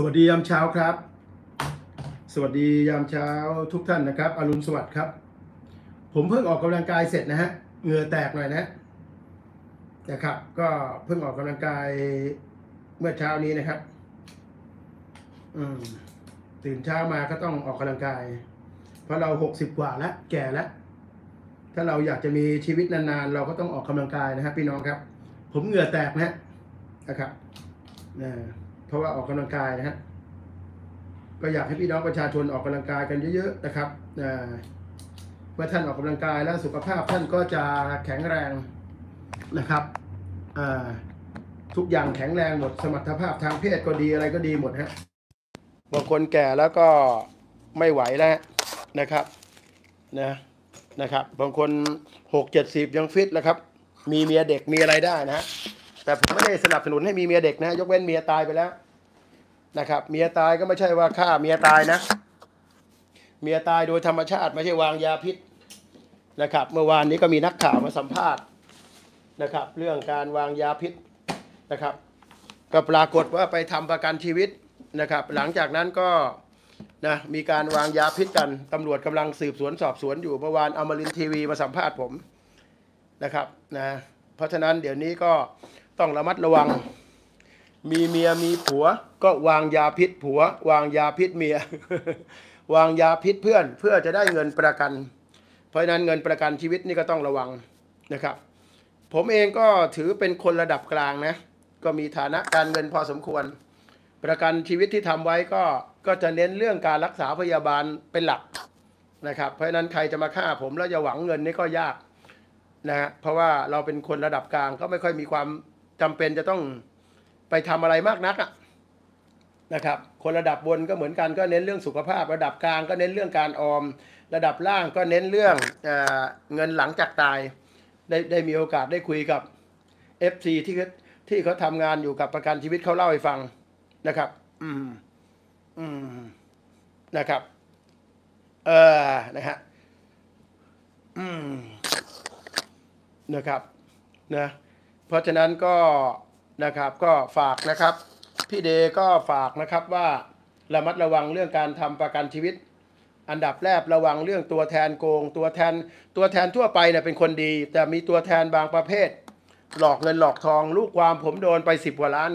สวัสดียามเช้าครับ สวัสดียามเช้าทุกท่านนะครับอรุณสวัสดิ์ครับ ผมเพิ่งออกกำลังกายเสร็จนะฮะเหงื่อแตกหน่อยนะนะ ครับ ก็เพิ่งออกกำลังกาย เมื่อเช้านี้นะครับอืมตื่นเช้ามาก็ต้องออกกำลังกาย เพราะเราหกสิบกว่าแล้ว แก่แล้ว ถ้าเราอยากจะมีชีวิตนานๆ เราก็ต้องออกกำลังกายนะครับพี่น้องครับ ผมเหงื่อแตกนะฮะนะครับนะเพราะว่าออกกำลังกายนะฮะก็อยากให้พี่น้องประชาชนออกกำลังกายกันเยอะๆนะครับ เมื่อท่านออกกำลังกายแล้วสุขภาพท่านก็จะแข็งแรงนะครับ ทุกอย่างแข็งแรงหมดสมรรถภาพทางเพศก็ดีอะไรก็ดีหมดฮะบางคนแก่แล้วก็ไม่ไหวแล้วนะครับนะนะครับ บางคนหกเจ็ดสิบยังฟิตแล้วครับ มีเมียเด็กมีอะไรได้นะฮะแต่ผมไม่ได้สนับสนุนให้มีเมียเด็กนะยกเว้นเมียตายไปแล้วนะครับเมียตายก็ไม่ใช่ว่าฆ่าเมียตายนะเมียตายโดยธรรมชาติ ไม่ใช่วางยาพิษนะครับ เมื่อวานนี้ก็มีนักข่าวมาสัมภาษณ์นะครับ เรื่องการวางยาพิษนะครับ ก็ปรากฏว่าไปทำประกันชีวิตนะครับหลังจากนั้นก็นะมีการวางยาพิษกันตำรวจกำลังสืบสวนสอบสวนอยู่เมื่อวานอมรินทีวีมาสัมภาษณ์ผมนะครับนะเพราะฉะนั้นเดี๋ยวนี้ก็ต้องระมัดระวัง มีเมียมีผัวก็วางยาพิษผัว วางยาพิษเมีย วางยาพิษเพื่อนเพื่อจะได้เงินประกัน เพราะนั้นเงินประกันชีวิตนี่ก็ต้องระวังนะครับ ผมเองก็ถือเป็นคนระดับกลางนะก็มีฐานะการเงินพอสมควร ประกันชีวิตที่ทำไว้ก็ก็จะเน้นเรื่องการรักษาพยาบาลเป็นหลักนะครับเพราะนั้นใครจะมาฆ่าผมแล้วจะหวังเงินนี่ก็ยากนะฮะเพราะว่าเราเป็นคนระดับกลางก็ไม่ค่อยมีความจำเป็นจะต้องไปทำอะไรมากนักอะนะครับ คนระดับบนก็เหมือนกันก็เน้นเรื่องสุขภาพ ระดับกลางก็เน้นเรื่องการออม ระดับล่างก็เน้นเรื่องเอเงินหลังจากตาย ได้ได้มีโอกาสได้คุยกับ FC ที่ที่เขาทำงานอยู่กับประกันชีวิตเขาเล่าให้ฟังนะครับ อืมอืมนะครับเออนะฮะอืมนะครับนะเพราะฉะนั้นก็นะครับก็ฝากนะครับ พี่เดก็ฝากนะครับว่าระมัดระวังเรื่องการทำประกันชีวิต อันดับแรกระวังเรื่องตัวแทนโกงตัวแทนตัวแทนทั่วไปเนี่ยเป็นคนดี แต่มีตัวแทนบางประเภท หลอกเงินหลอกทองลูกความผมโดนไปสิบกว่าล้าน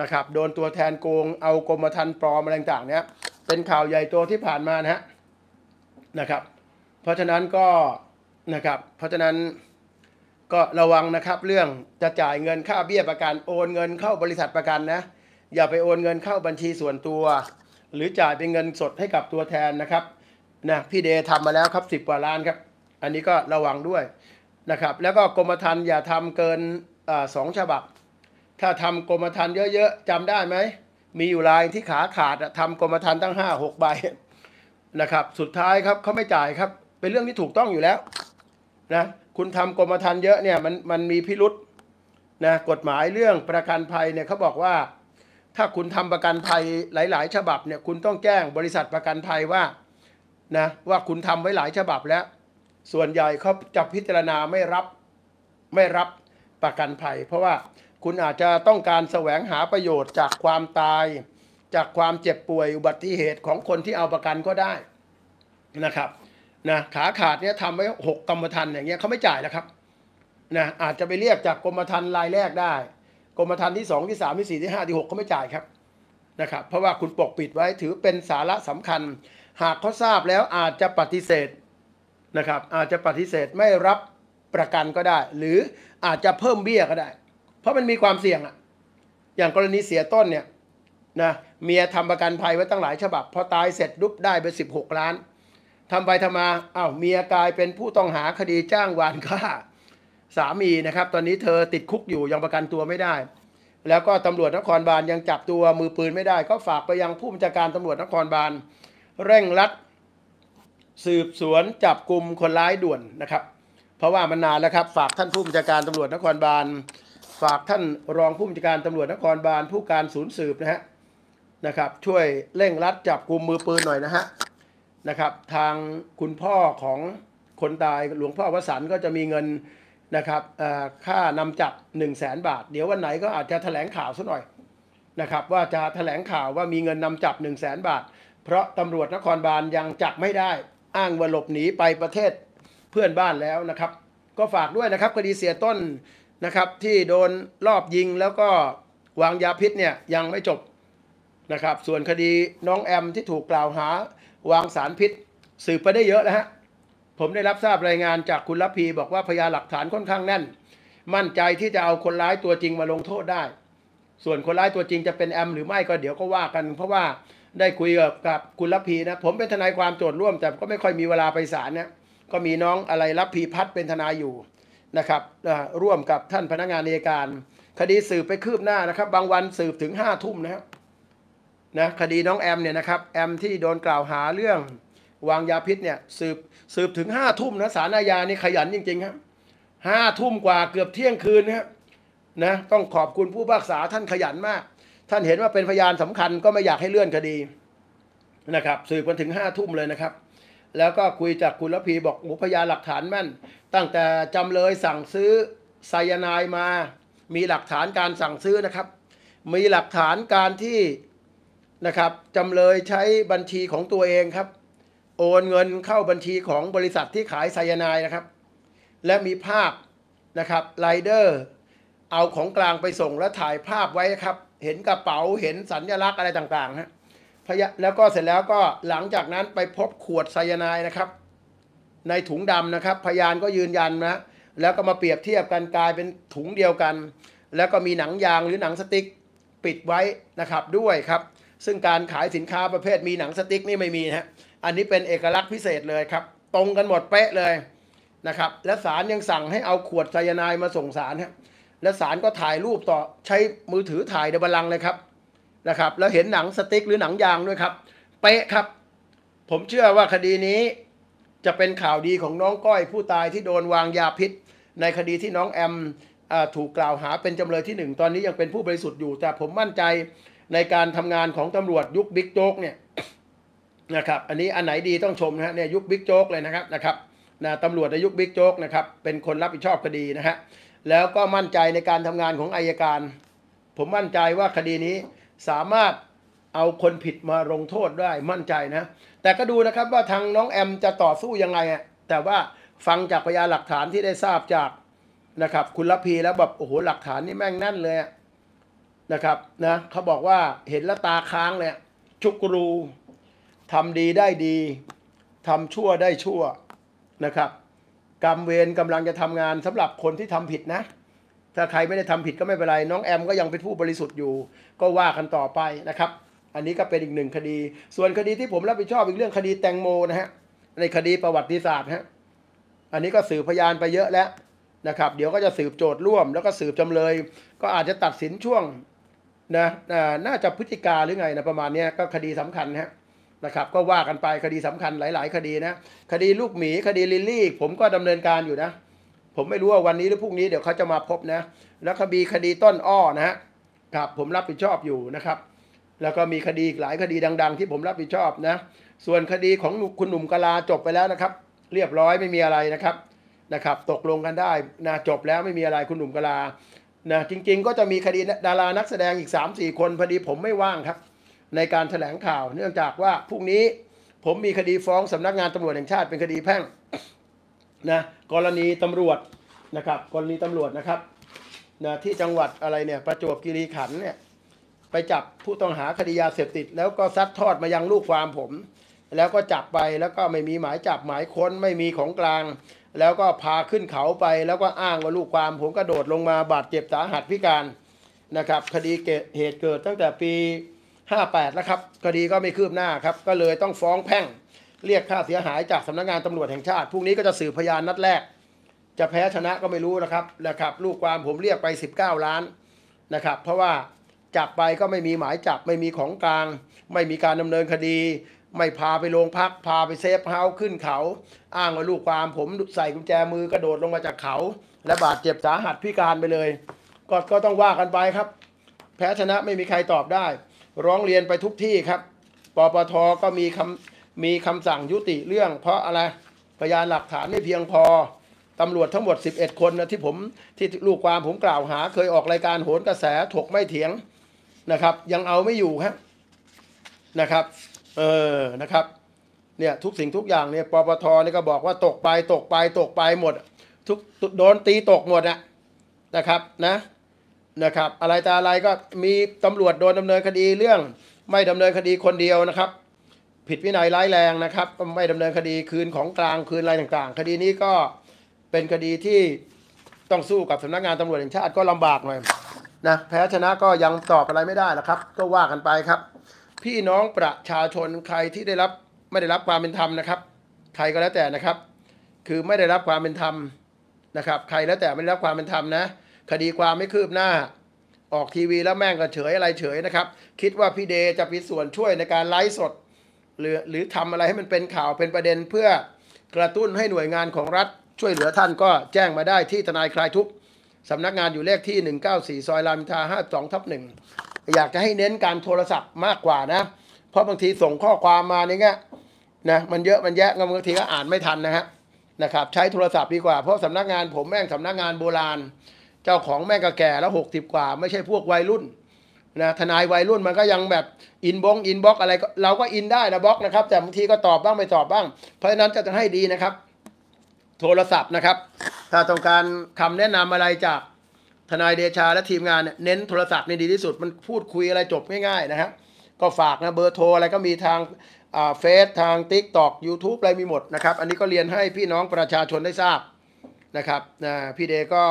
นะครับ โดนตัวแทนโกงเอากรมธรรม์ปลอมอะไรต่างเนี่ยเป็นข่าวใหญ่โตที่ผ่านมานะฮะนะครับ เพราะฉะนั้นก็นะครับเพราะฉะนั้นก็ระวังนะครับ เรื่องจะจ่ายเงินค่าเบี้ยประกันโอนเงินเข้าบริษัทประกันนะอย่าไปโอนเงินเข้าบัญชีส่วนตัว หรือจ่ายเป็นเงินสดให้กับตัวแทนนะครับนะพี่เดทำมาแล้วครับสิบกว่าล้านครับ อันนี้ก็ระวังด้วยนะครับ แล้วก็กรมธรรม์อย่าทำเกินสองฉบับ ถ้าทำกรมธรรม์เยอะๆจำได้ไหมมีอยู่ลายที่ขาขาดทำกรมธรรม์ตั้งห้าหกใบนะครับ สุดท้ายครับเขาไม่จ่ายครับ เป็นเรื่องที่ถูกต้องอยู่แล้ว นะคุณทำกรมธรรม์เยอะเนี่ยมันมันมีพิรุษนะกฎหมายเรื่องประกันภัยเนี่ยเขาบอกว่าถ้าคุณทำประกันภัยหลาย ๆ ฉบับเนี่ย คุณต้องแจ้งบริษัทประกันภัยว่านะว่าคุณทำไว้หลายฉบับแล้ว ส่วนใหญ่เขาจะพิจารณาไม่รับไม่รับประกันภัย เพราะว่าคุณอาจจะต้องการแสวงหาประโยชน์จากความตาย จากความเจ็บป่วยอุบัติเหตุของคนที่เอาประกันก็ได้นะครับนะขาขาดเนี่ยทำไว้หกกรรมธรรม์อย่างเงี้ยเขาไม่จ่ายนะครับนะอาจจะไปเรียกจากกรมธรรม์รายแรกได้กรมธรรม์ที่สองที่สามที่สี่ที่ห้าที่หกเขาไม่จ่ายครับนะครับ เพราะว่าคุณปกปิดไว้ถือเป็นสาระสำคัญ หากเขาทราบแล้วอาจจะปฏิเสธนะครับอาจจะปฏิเสธไม่รับประกันก็ได้ หรืออาจจะเพิ่มเบี้ยก็ได้ เพราะมันมีความเสี่ยงอะอย่างกรณีเสียต้นเนี่ยนะเมียทำประกันภัยไว้ตั้งหลายฉบับพอตายเสร็จรุบได้ไปสิบหกล้านทำไปทำมาอา้าวเมียกลายเป็นผู้ต้องหาคดีจ้างวานฆ่าสามีนะครับ ตอนนี้เธอติดคุกอยู่ ยังประกันตัวไม่ได้ แล้วก็ตำรวจนครบาลยังจับตัวมือปืนไม่ได้ ก็ฝากไปยังผู้บัญชาการตำรวจนครบาลเร่งรัดสืบสวนจับกลุ่มคนร้ายด่วนนะครับ เพราะว่ามันนานแล้วครับ ฝากท่านผู้บัญชาการตำรวจนครบาล ฝากท่านรองผู้บัญชาการตำรวจนครบาลผู้การศูนย์สืบนะฮะนะครับ ช่วยเร่งรัดจับกลุ่มมือปืนหน่อยนะฮะนะครับทางคุณพ่อของคนตายหลวงพ่อวสันก็จะมีเงินนะครับค่านำจับ1 0 0 0 0แบาท เดี๋ยววันไหนก็อาจจะถแถลงข่าวักหน่อยนะครับว่าจะถแถลงข่าวว่ามีเงินนำจับ1 0 0 0 0แบาท เพราะตำรวจนครบาลยังจับไม่ได้อ้างว่าหลบหนีไปประเทศเพื่อนบ้านแล้วนะครับก็ฝากด้วยนะครับคดีเสียต้นนะครับที่โดนรอบยิงแล้วก็วางยาพิษเนี่ยยังไม่จบนะครับส่วนคดีน้องแอมที่ถูกกล่าวหาวางสารพิษ สืบไปได้เยอะนะฮะผมได้รับทราบรายงานจากคุณลัพีบอกว่าพยานหลักฐานค่อนข้างแน่นมั่นใจที่จะเอาคนร้ายตัวจริงมาลงโทษได้ ส่วนคนร้ายตัวจริงจะเป็นแอมหรือไม่ก็เดี๋ยวก็ว่ากัน เพราะว่าได้คุยกับคุณลัพีนะผมเป็นทนายความโจทย์ร่วมแต่ก็ไม่ค่อยมีเวลาไปศาลเนะก็มีน้องอะไรลัพพีพัดเป็นทนายอยู่นะครับร่วมกับท่านพนักงานอัยการ คดีสืบไปคืบหน้านะครับ บางวันสืบถึงห้าทุ่มนะครับนะคดีน้องแอมเนี่ยนะครับแอมที่โดนกล่าวหาเรื่องวางยาพิษเนี่ยสืบสืบถึงห้าทุ่มนะสารอาญานี่ขยันจริงๆครับห้าทุ่มกว่าเกือบเที่ยงคืนนะครับนะต้องขอบคุณผู้พิากษาท่านขยันมาก ท่านเห็นว่าเป็นพยานสำคัญก็ไม่อยากให้เลื่อนคดีนะครับ สืบกันถึงห้าทุ่มเลยนะครับ แล้วก็คุยจากคุณละพีบอกหมูพยานหลักฐานแม่นตั้งแต่จำเลยสั่งซื้อไซยานายมา มีหลักฐานการสั่งซื้อนะครับ มีหลักฐานการที่นะครับจำเลยใช้บัญชีของตัวเองครับโอนเงินเข้าบัญชีของบริษัทที่ขายไซยาไนายนะครับ และมีภาพนะครับไลเดอร์ เอาของกลางไปส่งและถ่ายภาพไว้ครับ เห็นกระเป๋าเห็นสัญญลักษณ์อะไรต่างๆฮนะพยแล้วก็เสร็จแล้วก็หลังจากนั้นไปพบขวดไซยาไนดนะครับ ในถุงดำนะครับ พยานก็ยืนยันนะ แล้วก็มาเปรียบเทียบกันกลายเป็นถุงเดียวกัน แล้วก็มีหนังยางหรือหนังสติ๊กปิดไว้นะครับด้วยครับซึ่งการขายสินค้าประเภทมีหนังสติ๊กนี่ไม่มีนะฮะอันนี้เป็นเอกลักษณ์พิเศษเลยครับ ตรงกันหมดเป๊ะเลยนะครับและศาลยังสั่งให้เอาขวดไซยาไนด์มาส่งศาลฮะและศาลก็ถ่ายรูปต่อใช้มือถือถ่ายในบัลลังเลยครับนะครับแล้วเห็นหนังสติ๊กหรือหนังยางด้วยครับเป๊ะครับ ผมเชื่อว่าคดีนี้จะเป็นข่าวดีของน้องก้อยผู้ตายที่โดนวางยาพิษ ในคดีที่น้องแอมถูกกล่าวหาเป็นจำเลยที่หนึ่งตอนนี้ยังเป็นผู้บริสุทธิ์อยู่แต่ผมมั่นใจในการทำงานของตำรวจยุคบิ๊กโจ๊กเนี่ยนะครับอันนี้อันไหนดีต้องชมนะฮะเนี่ยยุคบิ๊กโจ๊กเลยนะครับนะครับนะตำรวจในยุคบิ๊กโจ๊กนะครับเป็นคนรับผิดชอบคดีนะฮะแล้วก็มั่นใจในการทำงานของอายการ ผมมั่นใจว่าคดีนี้สามารถเอาคนผิดมาลงโทษได้มั่นใจนะแต่ก็ดูนะครับว่าทางน้องแอมจะต่อสู้ยังไงอ่ะแต่ว่าฟังจากพยานหลักฐานที่ได้ทราบจากนะครับคุณลพีแล้วแบบโอ้โหหลักฐานนี่แม่งแน่นเลยอะนะครับ นะเขาบอกว่าเห็นละตาค้างเลย ชุกรู ทำดีได้ดี ทำชั่วได้ชั่ว นะครับ กรรมเวรกำลังจะทำงานสำหรับคนที่ทำผิดนะ ถ้าใครไม่ได้ทำผิดก็ไม่เป็นไร น้องแอมก็ยังเป็นผู้บริสุทธิ์อยู่ ก็ว่ากันต่อไปนะครับ อันนี้ก็เป็นอีกหนึ่งคดี ส่วนคดีที่ผมรับผิดชอบอีกเรื่องคดีแตงโมนะฮะ ในคดีประวัติศาสตร์ฮะ อันนี้ก็สืบพยานไปเยอะแล้ว นะครับ เดี๋ยวก็จะสืบโจทย์ร่วมแล้วก็สืบจำเลย ก็อาจจะตัดสินช่วงนะน่าจะพฤติการหรือไงนะประมาณนี้ก็คดีสำคัญฮะนะครับก็ว่ากันไปคดีสำคัญหลาย ๆ คดีนะคดีลูกหมีคดีลิลลี่ผมก็ดำเนินการอยู่นะผมไม่รู้ว่าวันนี้หรือพรุ่งนี้เดี๋ยวเขาจะมาพบนะแล้วคดีคดีต้นอ้อนะฮะครับผมรับผิดชอบอยู่นะครับ แล้วก็มีคดีหลายคดีดัง ๆ ที่ผมรับผิดชอบนะส่วนคดีของคุณหนุ่มกลาจบไปแล้วนะครับเรียบร้อยไม่มีอะไรนะครับนะครับตกลงกันได้นะจบแล้วไม่มีอะไรคุณหนุ่มกลานะจริงๆก็จะมีคดีดารานักแสดงอีก 3-4 คนพอดีผมไม่ว่างครับ ในการถแถลงข่าว เนื่องจากว่าพรุ่งนี้ผมมีคดีฟ้องสำนักงานตำรวจแห่งชาติเป็นคดีแพ่งนะกรณีตำรวจนะครับกรณีตำรวจนะครับนะที่จังหวัดอะไรเนี่ยประจวบคีรีขันเนี่ยไปจับผู้ต้องหาคดียาเสพติด แล้วก็ซัดทอดมายังลูกความผม แล้วก็จับไปแล้วก็ไม่มีหมายจับ หมายค้นไม่มีของกลางแล้วก็พาขึ้นเขาไปแล้วก็อ้างว่าลูกความผมกระโดดลงมาบาดเจ็บสาหัสพิการนะครับ คดีเหตุเกิดตั้งแต่ปี 58แล้วครับคดีก็ไม่คืบหน้าครับ ก็เลยต้องฟ้องแพ่งเรียกค่าเสียหายจากสำนักงงานตำรวจแห่งชาติพรุ่งนี้ก็จะสืบพยานนัดแรก จะแพ้ชนะก็ไม่รู้นะครับนะครับลูกความผมเรียกไป 19 ล้านนะครับ เพราะว่าจับไปก็ไม่มีหมายจับไม่มีของกลาง ไม่มีการดำเนินคดีไม่พาไปโรงพักพาไปเซฟเฮาขึ้นเขา อ้างว่าลูกความผมใส่กุญแจมือกระโดดลงมาจากเขา และบาดเจ็บสาหัสพิการไปเลย ก็ก็ต้องว่ากันไปครับ แพ้ชนะไม่มีใครตอบได้ ร้องเรียนไปทุกที่ครับปปทก็มีคำมีคำสั่งยุติเรื่อง เพราะอะไรพยานหลักฐานไม่เพียงพอตำรวจทั้งหมด 11 คนนะที่ผมที่ลูกความผมกล่าวหา เคยออกรายการโหนกระแสถกไม่เถียงนะครับ ยังเอาไม่อยู่ครับนะครับเออ นะครับ เนี่ยทุกสิ่งทุกอย่างเนี่ยปปทนี่ก็บอกว่าตกไปตกไปตกไปหมดทุกโดนตีตกหมดอะนะครับนะนะครับ อะไรตาอะไรก็มีตำรวจโดนดำเนินคดีเรื่องไม่ดำเนินคดีคนเดียวนะครับ ผิดวินัยร้ายแรงนะครับไม่ดำเนินคดีคืนของกลางคืนอะไรต่างๆ คดีนี้ก็เป็นคดีที่ต้องสู้กับสำนักงานตำรวจแห่งชาติก็ลำบากหน่อยนะแพ้ชนะก็ยังตอบอะไรไม่ได้นะครับ ก็ว่ากันไปครับพี่น้องประชาชนใครที่ได้รับไม่ได้รับความเป็นธรรมนะครับใครก็แล้วแต่นะครับ คือไม่ได้รับความเป็นธรรมนะครับ ใครแล้วแต่ไม่ได้รับความเป็นธรรมนะ คดีความไม่คืบหน้า ออกทีวีแล้วแม่งก็เฉยอะไรเฉยนะครับ คิดว่าพี่เดจะมีส่วนช่วยในการไลฟ์สดหรือหรือทำอะไรให้มันเป็นข่าวเป็นประเด็นเพื่อกระตุ้นให้หน่วยงานของรัฐช่วยเหลือท่านก็แจ้งมาได้ที่ทนายคลายทุกสำนักงานอยู่เลขที่ 194 ซอยรามินทา 52ทับ1อยากจะให้เน้นการโทรศัพท์มากกว่านะ เพราะบางทีส่งข้อความมานี่เงี้ยนะมันเยอะมันแยะบางทีก็อ่านไม่ทันนะฮะนะครับ ใช้โทรศัพท์ดีกว่า เพราะสำนักงานผมแม่งสำนักงานโบราณ เจ้าของแม่งก็แก่แล้วหกสิบกว่า ไม่ใช่พวกวัยรุ่นนะทนายวัยรุ่นมันก็ยังแบบอินบงอินบล็อกอะไร เราก็อินได้นะบล็อกนะครับแต่บางทีก็ตอบบ้างไม่ตอบบ้าง เพราะฉะนั้นจะจะให้ดีนะครับ โทรศัพท์นะครับ ถ้าต้องการคำแนะนำอะไรจากทนายเดชาและทีมงานเน้นโทรศัพท์นี่ดีที่สุดมันพูดคุยอะไรจบง่ายๆนะฮะก็ฝากนะเบอร์โทรอะไรก็มีทางเฟซทางติ๊กต k y o u ู u b อะไรมีหมดนะครับ อันนี้ก็เรียนให้พี่น้องประชาชนได้ทราบนะครับนะพี่เดก็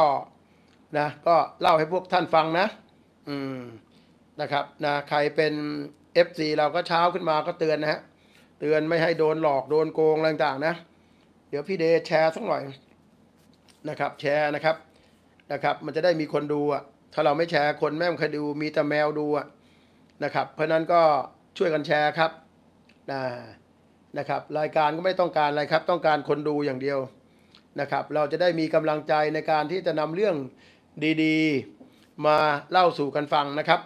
นะก็เล่าให้พวกท่านฟังนะ อืมนะครับนะใครเป็น FC เราก็เช้าขึ้นมาก็เตือนนะฮะเตือนไม่ให้โดนหลอกโดนโกง อะไรต่างๆนะ เดี๋ยวพี่เดแชร์สักหน่อยนะครับแชร์นะครับนะครับมันจะได้มีคนดูอ่ะถ้าเราไม่แชร์คนแม่งเคยดูมีแต่แมวดูอ่ะนะครับเพราะนั้นก็ช่วยกันแชร์ครับนะนะครับ รายการก็ไม่ต้องการอะไรครับ ต้องการคนดูอย่างเดียวนะครับเราจะได้มีกำลังใจในการที่จะนำเรื่องดีๆมาเล่าสู่กันฟังนะครับ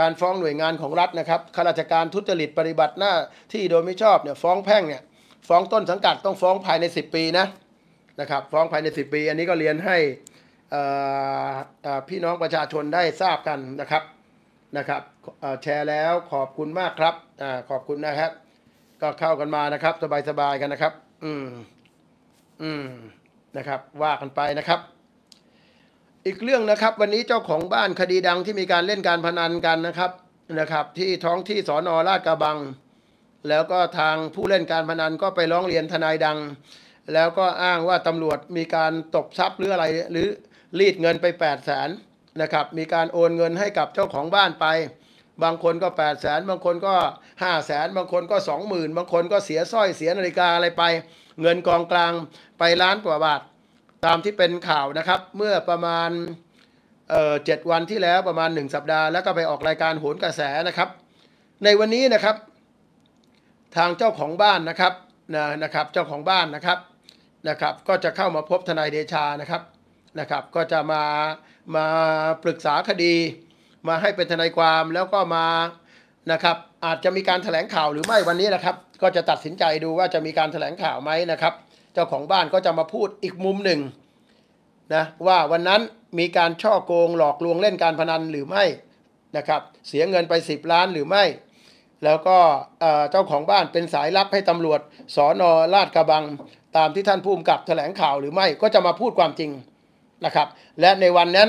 การฟ้องหน่วยงานของรัฐนะครับข้าราชการทุจริตปฏิบัติหน้าที่โดยไม่ชอบเนี่ยฟ้องแพ่งเนี่ยฟ้องต้นสังกัดต้องฟ้องภายใน 10 ปีนะนะครับฟ้องภายใน 10 ปี อันนี้ก็เรียนให้พี่น้องประชาชนได้ทราบกันนะครับนะครับแชร์แล้วขอบคุณมากครับอขอบคุณนะครับก็เข้ากันมานะครับสบายๆกันนะครับ อืม อืมนะครับ ว่ากันไปนะครับ อีกเรื่องนะครับวันนี้เจ้าของบ้านคดีดังที่มีการเล่นการพนันกันนะครับ นะครับ ที่ท้องที่สอนอลาดกระบัง แล้วก็ทางผู้เล่นการพนันก็ไปร้องเรียนทนายดัง แล้วก็อ้างว่าตำรวจมีการตบทรัพย์หรืออะไรหรือรีดเงินไป 8 0 0แสนนะครับ มีการโอนเงินให้กับเจ้าของบ้านไป บางคนก็ 8 0 0แสน บางคนก็ 5 0 0แสนบางคนก็ 20,000 บางคนก็เสียสร้อย เสียนาฬิกาอะไรไป เงินกองกลาง ไปล้านกว่าบาท ตามที่เป็นข่าวนะครับ เมื่อประมาณเจ็ดวันที่แล้วประมาณ 1 สัปดาห์ แล้วก็ไปออกรายการโหนกระแสนะครับ ในวันนี้นะครับ ทางเจ้าของบ้านนะครับนะนะครับ เจ้าของบ้านนะครับ นะครับ ก็จะเข้ามาพบทนายเดชานะครับนะครับ ก็จะมา มาปรึกษาคดี มาให้เป็นทนายความ แล้วก็มา นะครับ อาจจะมีการถแถลงข่าวหรือไม่ วันนี้นะครับ ก็จะตัดสินใจดูว่าจะมีการถแถลงข่าวไหมนะครับ เจ้าของบ้านก็จะมาพูดอีกมุมหนึ่งนะว่าวันนั้นมีการช่อโกงหลอกลวงเล่นการพนันหรือไม่นะครับ เสียเงินไป 10 ล้านหรือไม่ แล้วก็เจ้าของบ้านเป็นสายลับให้ตำรวจสอนอลาดกระบัง ตามที่ท่านผู้กำกับถแถลงข่าวหรือไม่ก็จะมาพูดความจริงนะครับ และในวันนั้น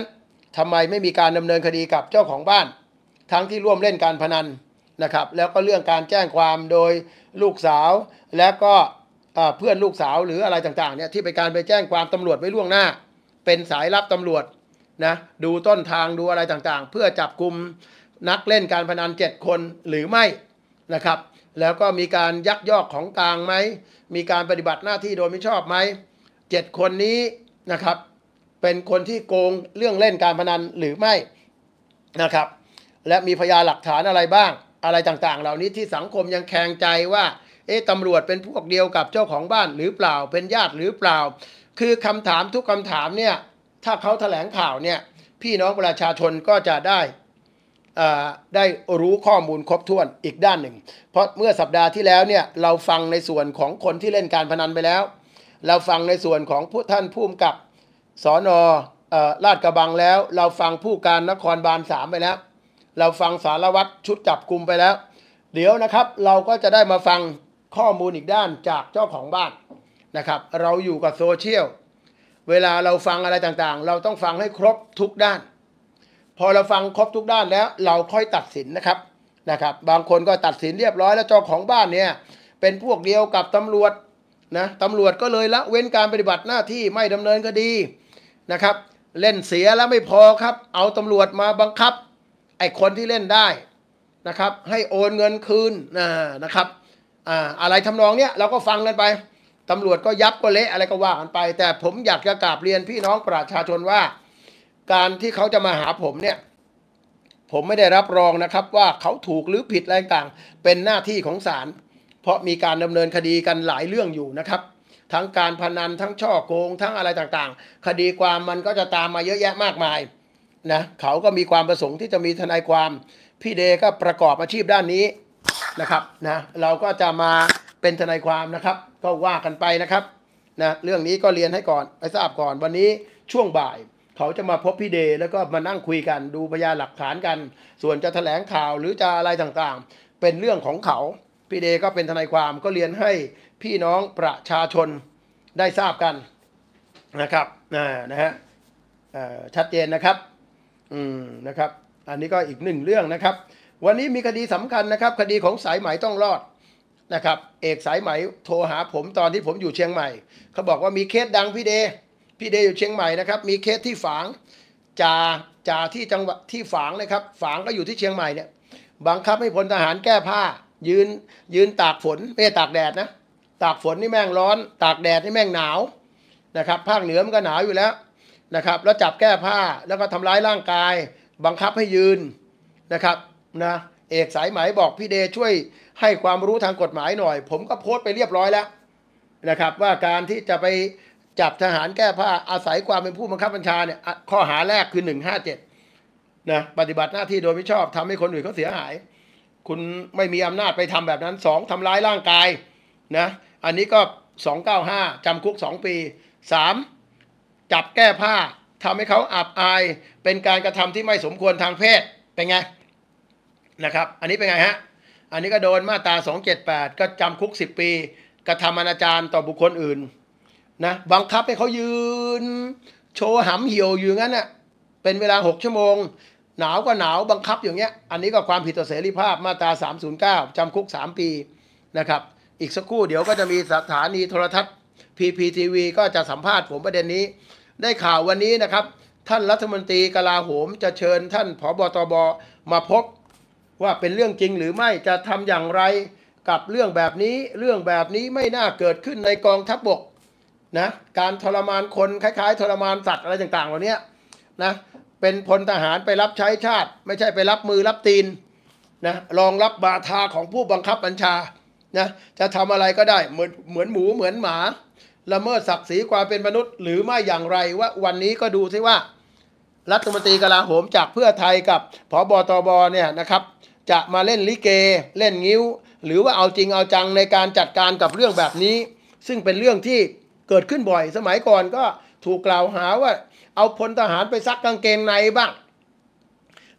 ทำไมไม่มีการดำเนินคดีกับเจ้าของบ้าน ทั้งที่ร่วมเล่นการพนันนะครับ แล้วก็เรื่องการแจ้งความโดยลูกสาว และก็เพื่อนลูกสาวหรืออะไรต่างๆเนี่ยที่ไปการไปแจ้งความตำรวจไว้ล่วงหน้า เป็นสายลับตำรวจนะดูต้นทางดูอะไรต่างๆ เพื่อจับกลุ่มนักเล่นการพนัน7 คนหรือไม่นะครับ แล้วก็มีการยักยอกของกลางไหมมีการปฏิบัติหน้าที่โดยไม่ชอบไหม7คนนี้นะครับเป็นคนที่โกงเรื่องเล่นการพนันหรือไม่นะครับ และมีพยานหลักฐานอะไรบ้าง อะไรต่าง ๆ เหล่านี้ที่สังคมยังแคงใจว่าเอ๊ะตำรวจเป็นพวกเดียวกับเจ้าของบ้านหรือเปล่าเป็นญาติหรือเปล่า คือคำถามทุกคำถามเนี่ยถ้าเขาแถลงข่าวเนี่ยพี่น้องประชาชนก็จะได้ได้รู้ข้อมูลครบถ้วนอีกด้านหนึ่ง เพราะเมื่อสัปดาห์ที่แล้วเนี่ยเราฟังในส่วนของคนที่เล่นการพนันไปแล้ว เราฟังในส่วนของผู้ท่านผู้กำกับสอนอลาดกระบังแล้ว เราฟังผู้การนครบาลสามไปแล้ว เราฟังสารวัตรชุดจับกลุ่มไปแล้ว เดี๋ยวนะครับเราก็จะได้มาฟังข้อมูลอีกด้านจากเจ้าของบ้านนะครับ เราอยู่กับโซเชียลเวลาเราฟังอะไรต่างๆ เราต้องฟังให้ครบทุกด้าน พอเราฟังครบทุกด้านแล้ว เราค่อยตัดสินนะครับนะครับบางคนก็ตัดสินเรียบร้อย แล้วเจ้าของบ้านเนี่ยเป็นพวกเดียวกับตำรวจนะตำรวจก็เลยละเว้นการปฏิบัติหน้าที่ไม่ดำเนินคดีนะครับเล่นเสียแล้วไม่พอครับ เอาตำรวจมาบังคับ ไอ้คนที่เล่นได้นะครับ ให้โอนเงินคืนนะครับอะไรทำนองเนี้ยเราก็ฟังกันไป ตำรวจก็ยับก็เละอะไรก็ว่ากันไป แต่ผมอยากจะกราบเรียนพี่น้องประชาชนว่า การที่เขาจะมาหาผมเนี่ย ผมไม่ได้รับรองนะครับ ว่าเขาถูกหรือผิดอะไรต่างเป็นหน้าที่ของศาลเพราะมีการดำเนินคดีกันหลายเรื่องอยู่นะครับทั้งการพนันทั้งช่อโกงทั้งอะไรต่างๆ คดีความมันก็จะตามมาเยอะแยะมากมายนะเขาก็มีความประสงค์ที่จะมีทนายความพี่เดก็ประกอบอาชีพด้านนี้นะครับนะเราก็จะมาเป็นทนายความนะครับ ก็ว่ากันไปนะครับนะเรื่องนี้ก็เรียนให้ก่อนให้ทราบก่อนวันนี้ช่วงบ่าย เขาจะมาพบพี่เดแล้วก็มานั่งคุยกันดูพยานหลักฐานกัน ส่วนจะแถลงข่าวหรือจะอะไรต่างๆ เป็นเรื่องของเขาพี่เดก็เป็นทนายความก็เรียนให้พี่น้องประชาชนได้ทราบกันนะครับนะฮะชัดเจนนะครับอืมนะครับ อันนี้ก็อีกหนึ่งเรื่องนะครับ วันนี้มีคดีสำคัญนะครับ คดีของสายไหมต้องรอดนะครับเอกสายไหมโทรหาผมตอนที่ผมอยู่เชียงใหม่เขาบอกว่ามีเคสดังพี่เดพี่เดอยู่เชียงใหม่นะครับมีเคสที่ฝาง จาจาที่จังหวัดที่ฝางนะครับฝางก็อยู่ที่เชียงใหม่เนี่ยบังคับให้พลทหารแก้ผ้ายืนยืนตากฝนไม่ใช่ตากแดดนะ ตากฝนนี่แม่งร้อน ตากแดดนี่แม่งหนาวนะครับภาคเหนือมันก็หนาวอยู่แล้วนะครับแล้วจับแก้ผ้าแล้วก็ทำร้ายร่างกาย บังคับให้ยืนนะครับนะเอกสายไหมบอกพี่เดช่วยให้ความรู้ทางกฎหมายหน่อย ผมก็โพสต์ไปเรียบร้อยแล้วนะครับว่าการที่จะไปจับทหารแก้ผ้าอาศัยความเป็นผู้บังคับบัญชาเนี่ยข้อหาแรกคือ 157นะปฏิบัติหน้าที่โดยไม่ชอบทำให้คนอื่นเขาเสียหายคุณไม่มีอำนาจไปทำแบบนั้นสองทำร้ายร่างกายนะอันนี้ก็ 295 จำคุก 2 ปี 3. จับแก้ผ้า ทำให้เขาอับอายเป็นการกระทำที่ไม่สมควรทางเพศเป็นไง นะครับ อันนี้เป็นไงฮะ อันนี้ก็โดนมาตรา278 ก็จำคุก 10 ปี กระทำอนาจารต่อบุคคลอื่นนะบังคับให้เขายืน โชว์หำเหี่ยวอยู่งั้นน่ะเป็นเวลา 6 ชั่วโมงหนาวก็หนาวบังคับอย่างเงี้ยอันนี้ก็ความผิดต่อเสรีภาพมาตรา 309 จำคุก 3 ปีนะครับ อีกสักครู่เดี๋ยวก็จะมีสถานีโทรทัศน์ PPTV ก็จะสัมภาษณ์ผมประเด็นนี้ ได้ข่าววันนี้นะครับ ท่านรัฐมนตรีกลาโหมจะเชิญท่านผบตบ มาพบ ว่าเป็นเรื่องจริงหรือไม่จะทำอย่างไรกับเรื่องแบบนี้เรื่องแบบนี้ไม่น่าเกิดขึ้นในกองทัพบบกนะการทรมานคนคล้ายๆทรมานสัตว์อะไรต่างๆเหล่านี้นะเป็นพลทหารไปรับใช้ชาติ ไม่ใช่ไปรับมือรับตีนนะรองรับบาทา ของผู้บังคับบัญชานะจะทำอะไรก็ได้เหมือนเหมือน หมูเหมือนหมาละเมิดศักดิ์ศรีความเป็นมนุษย์ หรือไม่อย่างไรว่าวันนี้ก็ดูซิว่า รัฐมนตรีกลาโหมจากเพื่อไทยกับผอบอตอบอเนี่ยนะครับ จะมาเล่นลิเกเล่นงิ้ว หรือว่าเอาจริงเอาจังในการจัดการกับเรื่องแบบนี้ ซึ่งเป็นเรื่องที่เกิดขึ้นบ่อยสมัยก่อนก็ถูกกล่าวหาว่าเอาพลทหารไปซักกางเกงในบ้าง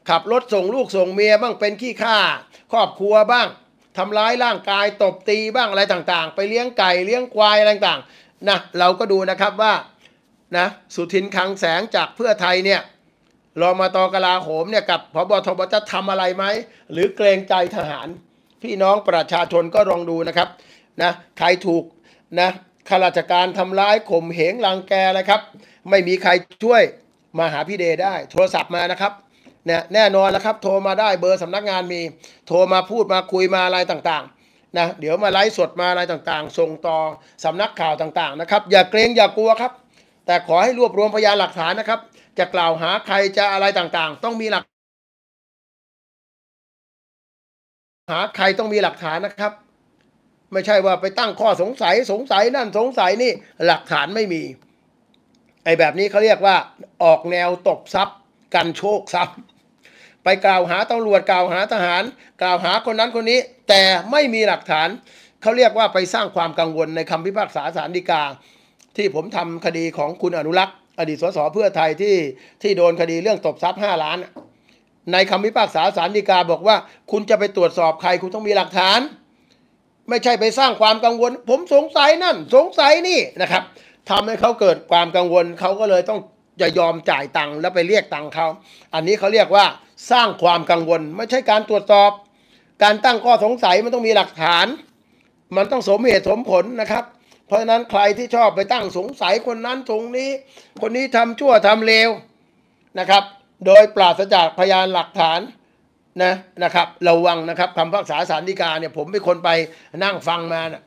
ขับรถส่งลูกส่งเมียบ้างเป็นขี้ข้าครอบครัวบ้างทำร้ายร่างกายตบตีบ้างอะไรต่าง ๆ ไปเลี้ยงไก่เลี้ยงควายอะไรต่างๆนะเราก็ดูนะครับว่านะสุทินคังแสงจากเพื่อไทยเนี่ยรอมาตอกลาโหมเนี่ยกับพบทบจะทำอะไรไหม หรือเกรงใจทหาร พี่น้องประชาชนก็ลองดูนะครับนะใครถูกนะข้าราชการทำร้ายข่มเหงรังแกนะครับไม่มีใครช่วยมาหาพี่เดได้ โทรศัพท์มานะครับเนี่ยแน่นอนแล้วครับ โทรมาได้เบอร์สำนักงานมี โทรมาพูดมาคุยมาอะไรต่าง ๆนะเดี๋ยวมาไลฟ์สดมาอะไรต่างๆส่งต่อสำนักข่าวต่างๆนะครับ อย่าเกรงอย่ากลัวครับ แต่ขอให้รวบรวมพยานหลักฐานนะครับ จะกล่าวหาใครจะอะไรต่างๆ ต้องมีหลักหาใครต้องมีหลักฐานนะครับ ไม่ใช่ว่าไปตั้งข้อสงสัยสงสัยนั่นสงสัยนี่หลักฐานไม่มีไอ้แบบนี้เขาเรียกว่าออกแนวตบทรัพย์ กันโชคทรัพย์ ไปกล่าวหาตำรวจกล่าวหาทหาร กล่าวหาคนนั้นคนนี้ แต่ไม่มีหลักฐานเขาเรียกว่าไปสร้างความกังวลในคำพิพากษาสารดีกา ที่ผมทำคดีของคุณอนุรักษ์ อดีตสสเพื่อไทยที่ที่โดนคดีเรื่องตบทรัพย์ 5 ล้านในคำพิพากษาสารดีกาบอกว่า คุณจะไปตรวจสอบใคร คุณต้องมีหลักฐาน ไม่ใช่ไปสร้างความกังวล ผมสงสัยนั่น สงสัยนี่นะครับทำให้เขาเกิดความกังวลเขาก็เลยต้องจะยอมจ่ายตังค์แล้วไปเรียกตังค์เขาอันนี้เขาเรียกว่าสร้างความกังวล ไม่ใช่การตรวจสอบ การตั้งข้อสงสัยมันต้องมีหลักฐาน มันต้องสมเหตุสมผลนะครับ เพราะฉะนั้นใครที่ชอบไปตั้งสงสัยคนนั้นตรงนี้ คนนี้ทำชั่วทำเลวนะครับ โดยปราศจากพยานหลักฐานนะนะครับ ระวังนะครับคำพักษาสารดีกาเนี่ยผมเป็นคนไปนั่งฟังมานะ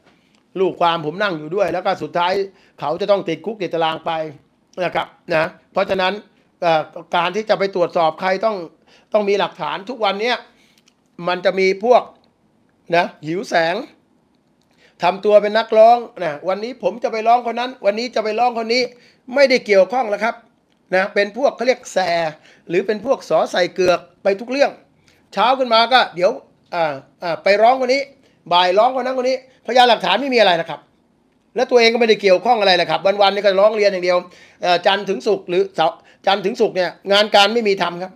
ลูกความผมนั่งอยู่ด้วยแล้วก็สุดท้ายเขาจะต้องติดคุกติดตารางไปนะครับนะเพราะฉะนั้นการที่จะไปตรวจสอบใครต้อง ต้องมีหลักฐานทุกวันเนี้ยมันจะมีพวกนะหิวแสงทำตัวเป็นนักร้องนะวันนี้ผมจะไปร้องคนนั้น วันนี้จะไปร้องคนนี้ไม่ได้เกี่ยวข้องแล้วครับนะเป็นพวกเขาเรียกแสหรือเป็นพวกสอใส่เกือกไปทุกเรื่อง เช้าขึ้นมาก็เดี๋ยวไปร้องคนนี้บ่ายร้องคนนั้นคนนี้พยานหลักฐานไม่มีอะไรนะครับ และตัวเองก็ไม่ได้เกี่ยวข้องอะไรนะครับวันๆนี่ก็ร้องเรียนอย่างเดียวจันทร์ถึงศุกร์หรือเสาร์จันทร์ถึงศุกร์เนี่ยงานการไม่มีทำครับ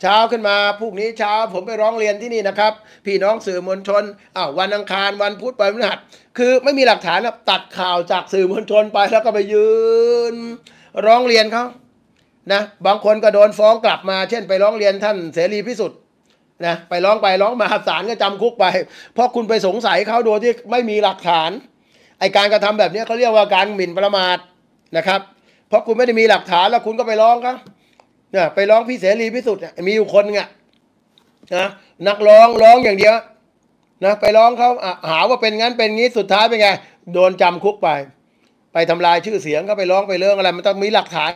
เช้าขึ้นมาพรุ่งนี้เช้าผมไปร้องเรียนที่นี่นะครับพี่น้องสื่อมวลชนอ้าววันอังคารวันพุธไปพฤหัสคือไม่มีหลักฐาน้วตัดข่าวจากสื่อมวลชนไปแล้วก็ไปยืน ร้องเรียนเขานะบางคนก็โดนฟ้องกลับมาเช่น ไปร้องเรียนท่านเสรีพิสุทธิ์นะไปร้องไปร้องมาศาลก็จำคุกไป เพราะคุณไปสงสัยเขาโดยที่ไม่มีหลักฐานไอการกระทำแบบนี้เขาเรียกว่าการหมิ่นประมาทนะครับเพราะคุณไม่ได้มีหลักฐาน แล้วคุณก็ไปร้องก็เนี่ย ไปร้องพี่เสรีพิสุทธิ์มีอยู่คนเนี่ยนะนักร้องร้องอย่างเดียวนะ ไปร้องเขาหาว่าเป็นงั้นเป็นงี้สุดท้ายเป็นไงโดนจำคุกไป ไปทำลายชื่อเสียงเขาไปร้องไปเรื่องอะไร มันต้องมีหลักฐาน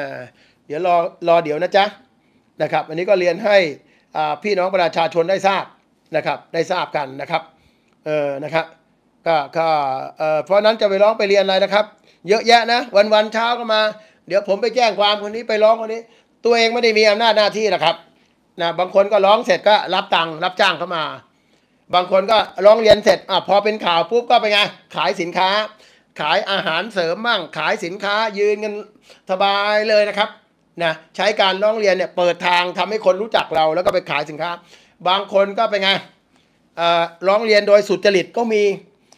อ่าดี๋ยวรอรอเดี๋ยวนะจ๊ะนะครับอันนี้ก็เรียนให้พี่น้องประชาชนได้ทราบนะครับ ได้ทราบกันนะครับเออนะครับก็ก็เออเพราะนั้นจะไปร้องไปเรียนอะไรนะครับ เยอะแยะนะ วันวันเช้าก็มา เดี๋ยวผมไปแจ้งความคนนี้ไปร้องคนนี้ ตัวเองไม่ได้มีอำนาจหน้าที่นะครับนะบางคนก็ร้องเสร็จก็รับตังค์รับจ้างเข้ามา บางคนก็ร้องเรียนเสร็จอ่ะพอเป็นข่าวปุ๊บก็ไปไงขายสินค้า ขายอาหารเสริมบ้างขายสินค้ายืนกันสบายเลยนะครับนะใช้การร้องเรียนเนี่ยเปิดทางทำให้คนรู้จักเราแล้วก็ไปขายสินค้า บางคนก็เป็นไงร้องเรียนโดยสุจริตก็มี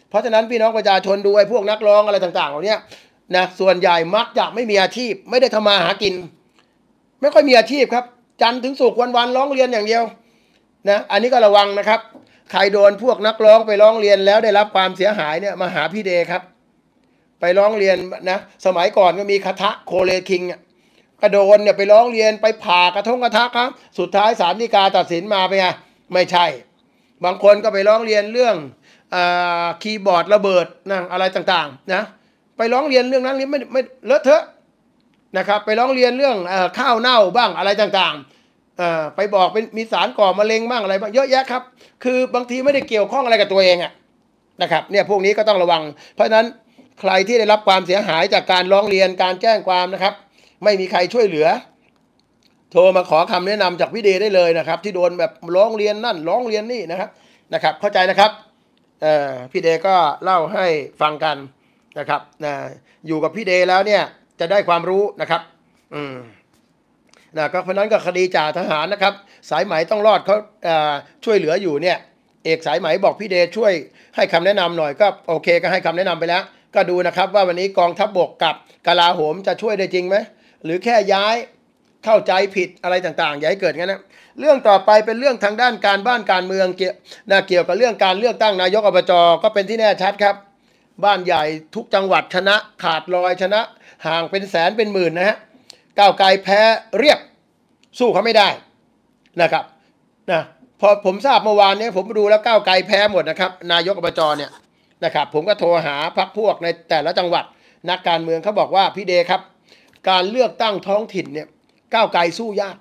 เพราะฉะนั้นพี่น้องประชาชนดูไอ้พวกนักร้องอะไรต่าง ๆเหล่านี้นะส่วนใหญ่มักจะไม่มีอาชีพ ไม่ได้ทำมาหากิน ไม่ค่อยมีอาชีพครับจันถึงสุกวันๆร้องเรียนอย่างเดียวนะอันนี้ก็ระวังนะครับใครโดนพวกนักร้องไปร้องเรียนแล้วได้รับความเสียหายเนี่ยมาหาพี่เดครับ ไปร้องเรียนนะสมัยก่อนก็มีคาทะโคเลคิงอ่ะกระโดนเนี่ยไปร้องเรียนไปผ่ากระทงกระทะครับ สุดท้ายศาลฎีกาตัดสินมาไปไงไม่ใช่ บางคนก็ไปร้องเรียนเรื่องคีย์บอร์ดระเบิดนั่งอะไรต่างๆนะไปร้องเรียนเรื่องนั้นไม่ไม่เลอะเทอะนะครับ ไปร้องเรียนเรื่องข้าวเน่าบ้างอะไรต่างๆไปบอกเป็นมีสารก่อมะเร็งบ้างอะไรบ้างเยอะแยะครับคือบางทีไม่ได้เกี่ยวข้องอะไรกับตัวเองอะนะครับเนี่ยพวกนี้ก็ต้องระวัง เพราะฉะนั้นใครที่ได้รับความเสียหายจากการร้องเรียนการแจ้งความนะครับไม่มีใครช่วยเหลือ โทรมาขอคำแนะนำจากพี่เดได้เลยนะครับ ที่โดนแบบร้องเรียนนั่นร้องเรียนนี่นะครับนะครับ เข้าใจนะครับ พี่เดก็เล่าให้ฟังกันนะครับอยู่กับพี่เดแล้วเนี่ยจะได้ความรู้นะครับอืมนะก็เพราะนั้นก็คดีจ่าทหารนะครับ สายไหมต้องรอดเขาช่วยเหลืออยู่เนี่ย เอกสายไหมบอกพี่เดช่วยให้คำแนะนำหน่อยก็โอเคก็ให้คำแนะนำไปแล้ว ก็ดูนะครับ ว่าวันนี้กองทัพบบกกับกลาโหมจะช่วยได้จริงไหมหรือแค่ย้ายเข้าใจผิดอะไรต่างๆอย่าให้เกิดงั้นนะเรื่องต่อไปเป็นเรื่องทางด้านการบ้านการเมืองเกี่ยวนะเกี่ยวกับเรื่องการเลือกตั้งนายกอบจก็เป็นที่แน่ชัดครับ บ้านใหญ่ทุกจังหวัดชนะ ขาดลอยชนะ ห่างเป็นแสนเป็นหมื่นนะฮะ ก้าวไกลแพ้เรียบสู้เขาไม่ได้นะครับ นะ พอผมทราบเมื่อวานนี้ผมดูแล้วก้าวไกลแพ้หมดนะครับ นายกอบจเนี่ยนะครับ ผมก็โทรหาพรรคพวกในแต่ละจังหวัดนักการเมืองเขาบอกว่าพี่เดครับการเลือกตั้งท้องถิ่นเนี่ยก้าวไกลสู้ยาก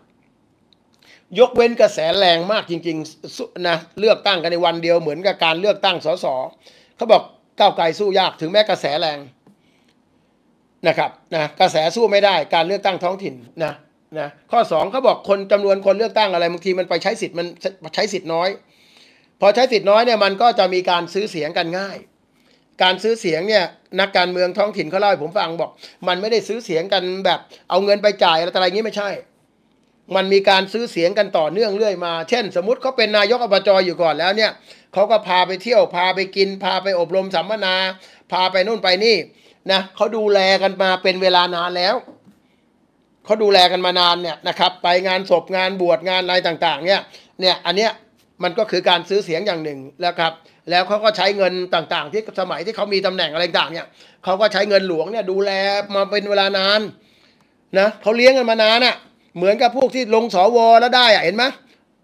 ยกเว้นกระแสแรงมากจริงๆนะเลือกตั้งกันในวันเดียวเหมือนกับการเลือกตั้งสสเขาบอกก้าวไกลสู้ยากถึงแม้กระแสแรงนะครับนะกระแสสู้ไม่ได้ การเลือกตั้งท้องถิ่นนะนะข้อ2เขาบอกคนจำนวนคนเลือกตั้งอะไรบางทีมันไปใช้สิทธิ์มันใช้สิทธิ์น้อย พอใช้สิทธิ์น้อยเนี่ยมันก็จะมีการซื้อเสียงกันง่ายการซื้อเสียงเนี่ยนักการเมืองท้องถิ่นเขาเล่าให้ผมฟังบอก มันไม่ได้ซื้อเสียงกันแบบเอาเงินไปจ่ายอะไรอะไรงี้ไม่ใช่ มันมีการซื้อเสียงกันต่อเนื่องเรื่อยมา เช่นสมมติเขาเป็นนายกอบจอยู่ก่อนแล้วเนี่ยเขาก็พาไปเที่ยวพาไปกิน พาไปอบรมสัมมนา พาไปนู่นไปนี่ นะเขาดูแลกันมาเป็นเวลานานแล้ว เขาดูแลกันมานานเนี่ยนะครับ ไปงานศพงานบวชงานอะไรต่างๆ เนี่ย เนี่ยอันเนี้ยมันก็คือการซื้อเสียงอย่างหนึ่งแล้วครับแล้วเขาก็ใช้เงินต่างๆที่สมัยที่เขามีตำแหน่งอะไรต่างเนี่ยเขาก็ใช้เงินหลวงเนี่ยดูแลมาเป็นเวลานานนะเขาเลี้ยงกันมานานอะ่ะเหมือนกับพวกที่ลงสว แล้วได้อะ่ะเห็นไหม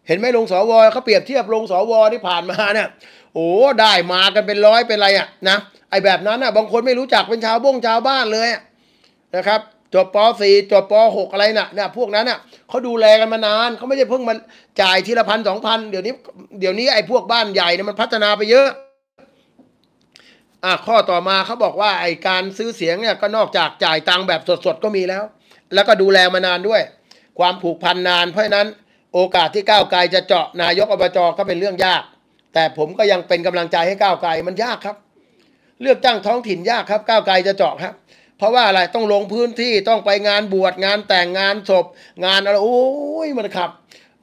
เห็นไหมลงสวเขาเปรียบเทียบลงสวที่ผ่านมาเนี่ยโอ้ได้มากันเป็นร้อยเป็นอะไรอะ่ะนะไอแบบนั้นอะ่ะบางคนไม่รู้จักเป็นชาวบ้งชาวบ้านเลยนะครับจบป .4 จบป .6 อะไรนะ่ะเนี่ยพวกนั้นน่ะเขาดูแลกันมานาน เขาไม่ได้เพิ่งมาจ่ายทีละพันสองพันเดี๋ยวนี้เดี๋ยวนี้ไอ้พวกบ้านใหญ่เนี่ยมันพัฒนาไปเยอะอ่ะข้อต่อมาเขาบอกว่าไอ้การซื้อเสียงเนี่ย ก็นอกจากจ่ายตังค์แบบสดๆก็มีแล้ว แล้วก็ดูแลมานานด้วย ความผูกพันนานเพราะนั้น โอกาสที่ก้าวไกลจะเจาะ นายกอบจก็เป็นเรื่องยาก แต่ผมก็ยังเป็นกำลังใจให้ก้าวไกลมันยากครับ เลือกตั้งท้องถิ่นยากครับ ก้าวไกลจะเจาะครับเพราะว่าอะไรต้องลงพื้นที่ต้องไปงานบวชงานแต่งงานศพงานอะไรโอ้ยมันขับ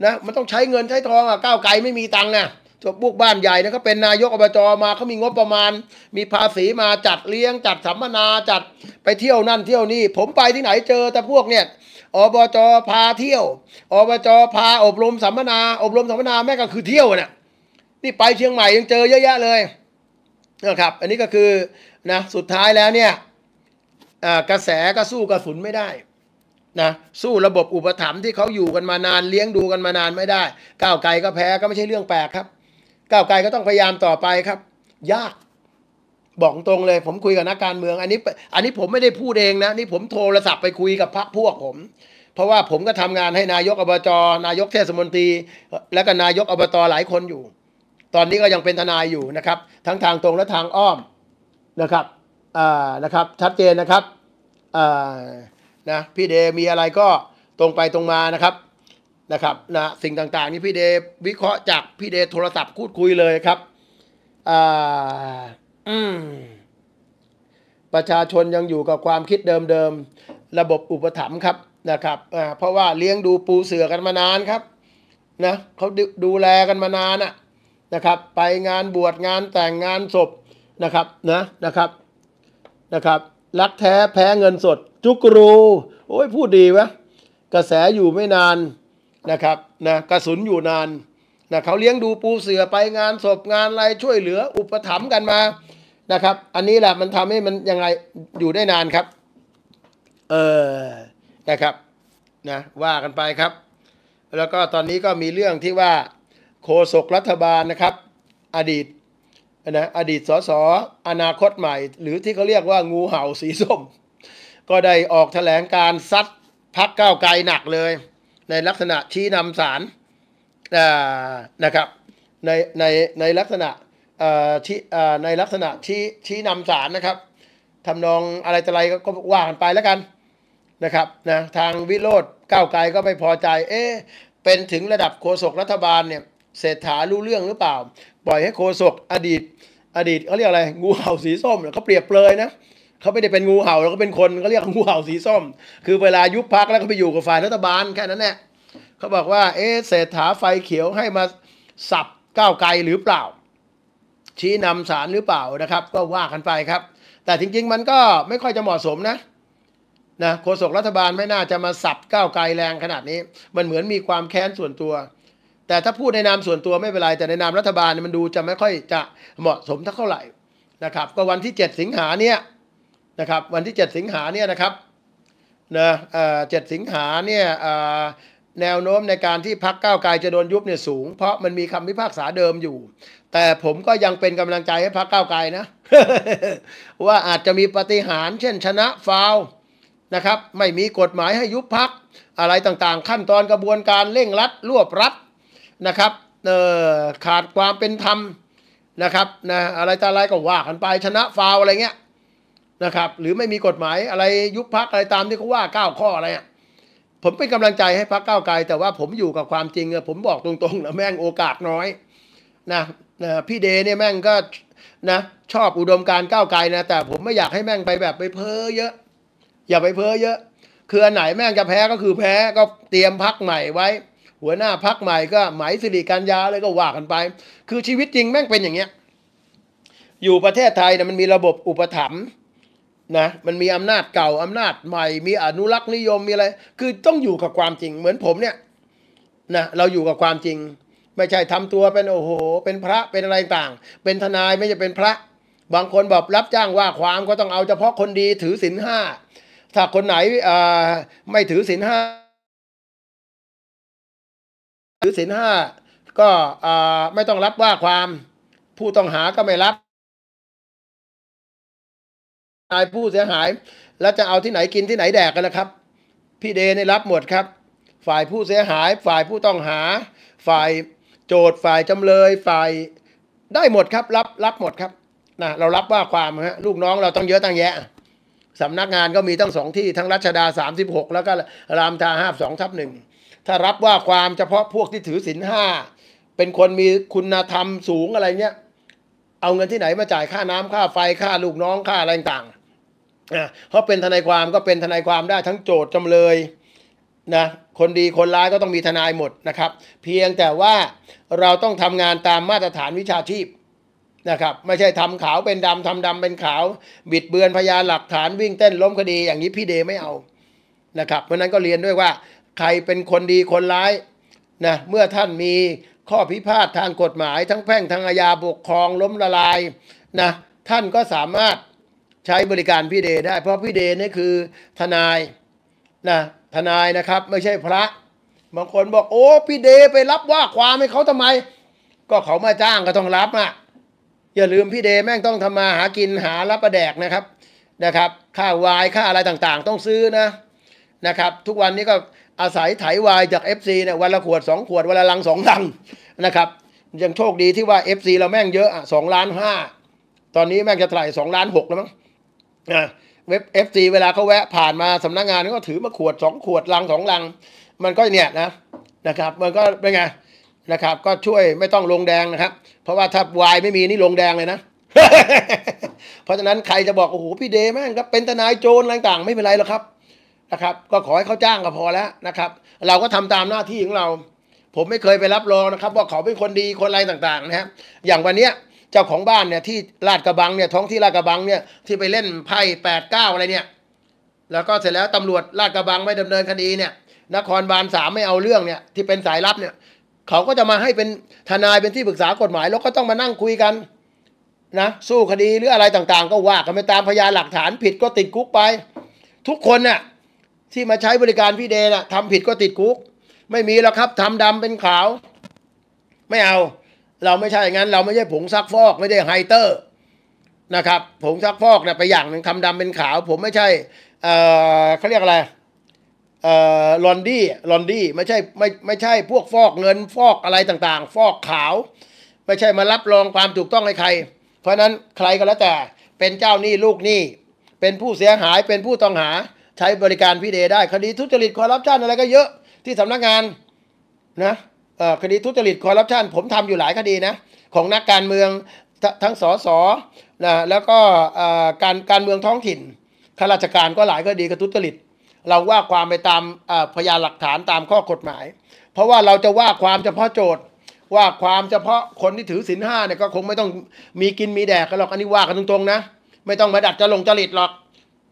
นะ มันต้องใช้เงินใช้ทองอ่ะก้าวไกลไม่มีตังค์นะจบพวกบ้านใหญ่นะเขาเป็นนายกอบจมาเขามีงบประมาณ มีภาษีมาจัดเลี้ยงจัดสัมมนาจัดไปเที่ยวนั่นเที่ยวนี่ผมไปที่ไหนเจอแต่พวกเนี่ยอบจพาเที่ยว อบจพาอบรมสัมมนา อบรมสัมมนาแม่ก็คือเที่ยวเนะ่ยนี่ไปเชียงใหม่ยังเจอเยอะแยะเลยนะครับ อันนี้ก็คือนะสุดท้ายแล้วเนี่ยกระแสก็สู้กระสุนไม่ได้นะสู้ระบบอุปถัมภ์ที่เขาอยู่กันมานานเลี้ยงดูกันมานานไม่ได้ก้าวไกลก็แพ้ก็ไม่ใช่เรื่องแปลกครับก้าวไกลก็ต้องพยายามต่อไปครับ ยากบอกตรงเลยผมคุยกับนักการเมืองอันนี้อันนี้ผมไม่ได้พูดเองนะนี่ผมโทรศัพท์ไปคุยกับพรรคพวกผม เพราะว่าผมก็ทำงานให้นายกอบจนายกเทศมนตรี และก็นายกอบตหลายคนอยู่ ตอนนี้ก็ยังเป็นทนายอยู่นะครับ ทั้งทางตรงและทางอ้อมนะครับอ่านะครับชัดเจนนะครับนะ พี่เดมีอะไรก็ตรงไปตรงมานะครับ นะครับ นะ สิ่งต่างๆ นี่พี่เดวิเคราะห์จากพี่เดโทรศัพท์พูดคุยเลยครับอ่าอืมประชาชนยังอยู่กับความคิดเดิมๆระบบอุปถัมภ์ครับ นะครับอ่าเพราะว่าเลี้ยงดูปูเสือกันมานานครับ นะเขาดูแลกันมานานอะนะครับ ไปงานบวชงานแต่งงานศพ นะครับ นะ นะครับ นะครับรักแท้แพ้เงินสดจุกรู โอ้ยพูดดีวะกระแสอยู่ไม่นานนะครับนะกระสุนอยู่นานนะเขาเลี้ยงดูปูเสือไปงานศพงานอะไรช่วยเหลืออุปถัมภ์กันมานะครับ อันนี้แหละมันทำให้มันยังไงอยู่ได้นานครับเออนะครับนะว่ากันไปครับ แล้วก็ตอนนี้ก็มีเรื่องที่ว่าโคศกรัฐบาลนะครับ อดีตนะอดีตสสอนาคตใหม่ หรือที่เขาเรียกว่างูเห่าสีส้มก็ได้ออกแถลงการซัดพักก้าวไกลหนักเลย ในลักษณะชี้นำสารนะครับในในในลักษณะชี้ในลักษณะชี้ชี้นำสารนะครับทำนองอะไรต่อะไรก็ว่ากันไปแล้วกันนะครับนะทางวิโรธก้าวไกลก็ไม่พอใจเอ๊เป็นถึงระดับโฆษกรัฐบาลเนี่ยเศรษฐารู้เรื่องหรือเปล่าปล่อยให้โคศกอดีต อดีตเขาเรียกอะไร งูเห่าสีส้มเขาเปรียบเปรยนะเขาไม่ได้เป็นงูเห่าแล้วก็เป็นคนเขาเรียกงูเห่าสีส้ม คือเวลายุบพักแล้วก็ไปอยู่กับฝ่ายรัฐบาลแค่นั้นแหละเขาบอกว่าเออเศรษฐาไฟเขียวให้มาสับก้าวไกลหรือเปล่า ชี้นำสารหรือเปล่านะครับก็ว่ากันไปครับ แต่จริงๆมันก็ไม่ค่อยจะเหมาะสมนะนะโฆษกรัฐบาลไม่น่าจะมาสับก้าวไกลแรงขนาดนี้ มันเหมือนมีความแค้นส่วนตัวแต่ถ้าพูดในนามส่วนตัวไม่เป็นไร แต่ในนามรัฐบาลมันดูจะไม่ค่อยจะเหมาะสมเท่าไหร่นะครับ ก็วันที่ 7 สิงหาเนี่ยนะครับวันที่ 7 สิงหาเนี่ยนะครับเนะเจ็ดสิงหาเนี่ยแนวโน้มในการที่พักก้าวไกลจะโดนยุบเนี่ยสูงเพราะมันมีคำพิพากษาเดิมอยู่ แต่ผมก็ยังเป็นกำลังใจให้พักก้าวไกลนะว่าอาจจะมีปฏิหารเช่นชนะฟาวนะครับไม่มีกฎหมายให้ยุบพักอะไรต่าง ๆ ขั้นตอนกระบวนการเร่งรัดรวบรัดนะครับ เออขาดความเป็นธรรมนะครับ นะ อะไรต่อะไร ก็ว่ากันไป ชนะฟาวอะไรเงี้ย นะครับ หรือไม่มีกฎหมายอะไร ยุบพักอะไรตามที่เขาว่าเก้าข้ออะไรอ่ะ ผมเป็นกำลังใจให้พักเก้าไกล แต่ว่าผมอยู่กับความจริงอะผมบอกตรงๆนะแม่งโอกาสน้อย นะนะพี่เดเนี่ยแม่งก็ นะ ชอบอุดมการก้าวไกลนะ แต่ผมไม่อยากให้แม่งไปแบบไปเพ้อเยอะ อย่าไปเพ้อเยอะ คืออันไหนแม่งจะแพ้ก็คือแพ้ ก็เตรียมพักใหม่ไว้หัวหน้าพักใหม่ก็หมายสิริการยาเลยก็ว่ากันไป คือชีวิตจริงแม่งเป็นอย่างเงี้ยอยู่ประเทศไทยเนี่ยมันมีระบบอุปถัมภ์นะมันมีอำนาจเก่าอำนาจใหม่ มีอนุรักษ์นิยมมีอะไรคือต้องอยู่กับความจริงเหมือนผมเนี่ยนะเราอยู่กับความจริง ไม่ใช่ทำตัวเป็นโอ้โห เป็นพระเป็นอะไรต่าง เป็นทนายไม่ใช่เป็นพระ บางคนบอกรับจ้างว่าความก็ต้องเอาเฉพาะคนดีถือศีลห้าถ้าคนไหนไม่ถือศีลห้าือศีลห้าก็ไม่ต้องรับว่าความผู้ต้องหาก็ไม่รับนายผู้เสียหาย แล้วจะเอาที่ไหนกินที่ไหนแดกกันนะครับ พี่เดได้รับหมดครับ ฝ่ายผู้เสียหายฝ่ายผู้ต้องหา ฝ่ายโจทย์ฝ่ายจำเลยฝ่ายได้หมดครับรับรับหมดครับนะเรารับว่าความฮะลูกน้องเราต้องเยอะตั้งแยะสำนักงานก็มีตั้งสองที่ทั้งรัชดา36แล้วก็รามทาห้าสองทับหนึ่งถ้ารับว่าความเฉพาะพวกที่ถือศีลห้าเป็นคนมีคุณธรรมสูงอะไรเงี้ยเอาเงินที่ไหนมาจ่ายค่าน้ำค่าไฟค่าลูกน้องค่าอะไรต่างๆเขาเป็นทนายความก็เป็นทนายความได้ทั้งโจทย์จำเลยนะคนดีคนร้ายก็ต้องมีทนายหมดนะครับ เพียงแต่ว่าเราต้องทำงานตามมาตรฐานวิชาชีพนะครับ ไม่ใช่ทำขาวเป็นดำทำดำเป็นขาว บิดเบือนพยานหลักฐานวิ่งเต้นล้มคดีอย่างนี้พี่เดไม่เอานะครับ เพราะนั้นก็เรียนด้วยว่าใครเป็นคนดีคนร้ายนะเมื่อท่านมีข้อพิพาททางกฎหมาย ทั้งแพ่งทั้งอาญาปกครองล้มละลายนะท่านก็สามารถใช้บริการพี่เดได้เพราะพี่เดนี่คือทนาย นะ ทนายนะครับ ไม่ใช่พระบางคนบอกโอ้พี่เดไปรับว่าความให้เขาทำไม ก็เขามาจ้าง ก็ต้องรับอ่ะอย่าลืมพี่เดแม่งต้องทำมาหากินหารับประแดกนะครับนะครับค่าวายค่าอะไรต่างๆ ต้องซื้อนะนะครับ ทุกวันนี้ก็อาศัยไถวายจาก f ีเนี่ยวันละขวดสองขวด วันละลังสองลังนะครับ ยัง โชคดีที่ว่า f ีเราแม่งเยอะอ่ะสองล้านห้าตอนนี้แม่งจะถ่ายสองล้านหกแล้วมั้งะเว็บซีเวลาเขาแวะผ่านมาสำนักงานก็ถือมาขวดสองขวดลังสองลัง มันก็เนี่ยนะนะครับมันก็เป็นไงนะครับก็ช่วยไม่ต้องลงแดงนะครับ เพราะว่าถ้าวายไม่มีนี่ลงแดงเลยนะ เพราะฉะนั้นใครจะบอก โอ้โหพี่เดแม่งครับเป็นทนายโจรต่าง ๆ ไม่เป็นไรหรอกครับนะครับก็ขอให้เขาจ้างก็พอแล้วนะครับ เราก็ทำตามหน้าที่ของเรา ผมไม่เคยไปรับรองนะครับ ว่าเขาเป็นคนดีคนอะไรต่างๆนะฮะอย่างวันเนี้ยเจ้าของบ้านเนี่ยที่ลาดกระบังเนี่ยท้องที่ลาดกระบังเนี่ยที่ไปเล่นไพ่แปดเก้าอะไรเนี่ยแล้วก็เสร็จแล้วตำรวจลาดกระบังไม่ดำเนินคดีเนี่ย นครบาลสามไม่เอาเรื่องเนี่ยที่เป็นสายลับเนี่ยเขาก็จะมาให้เป็นทนายเป็นที่ปรึกษากฎหมาย แล้วก็ต้องมานั่งคุยกันนะสู้คดีหรืออะไรต่างๆ ก็ว่ากันไปตามพยานหลักฐานผิดก็ติดคุกไป ทุกคนเนี่ยที่มาใช้บริการพี่เดนะ่ะทำผิดก็ติดคุกไม่มีแล้วครับทำดำเป็นขาว ไม่เอา เราไม่ใช่อย่างนั้น เราไม่ใช่ผงซักฟอกไม่ใช่ไฮเตอร์นะครับผงซักฟอกนะไปอย่างหนึ่งทำดำเป็นขาว ผมไม่ใช่เออเขาเรียกอะไรเออลอนดี้ลอนดี้ไม่ใช่ไม่ไม่ใช่พวกฟอกเงินฟอกอะไรต่างๆ ฟอกขาว ไม่ใช่มารับรองความถูกต้องให้ใคร เพราะนั้นใครก็แล้วแต่เป็นเจ้าหนี้ลูกหนี้เป็นผู้เสียหายเป็นผู้ต้องหาใช้บริการพี่เด ได้คดีทุจริตคอร์รัปชันอะไรก็เยอะที่สำนักงานนะคดีทุจริตคอร์รัปชันผมทำอยู่หลายคดีนะของนักการเมืองทั้งสสนะแล้วก็การการเมืองท้องถิ่นข้าราชการก็หลายคดีกระทุจริตเราว่าความไปตามพยานหลักฐานตามข้อกฎหมาย เพราะว่าเราจะว่าความเฉพาะโจทย์ว่าความเฉพาะคนที่ถือสินห้าเนี่ยก็คงไม่ต้องมีกินมีแดกกันหรอกอันนี้ว่ากันตรงๆนะไม่ต้องมาดัดจะลงจริตหรอก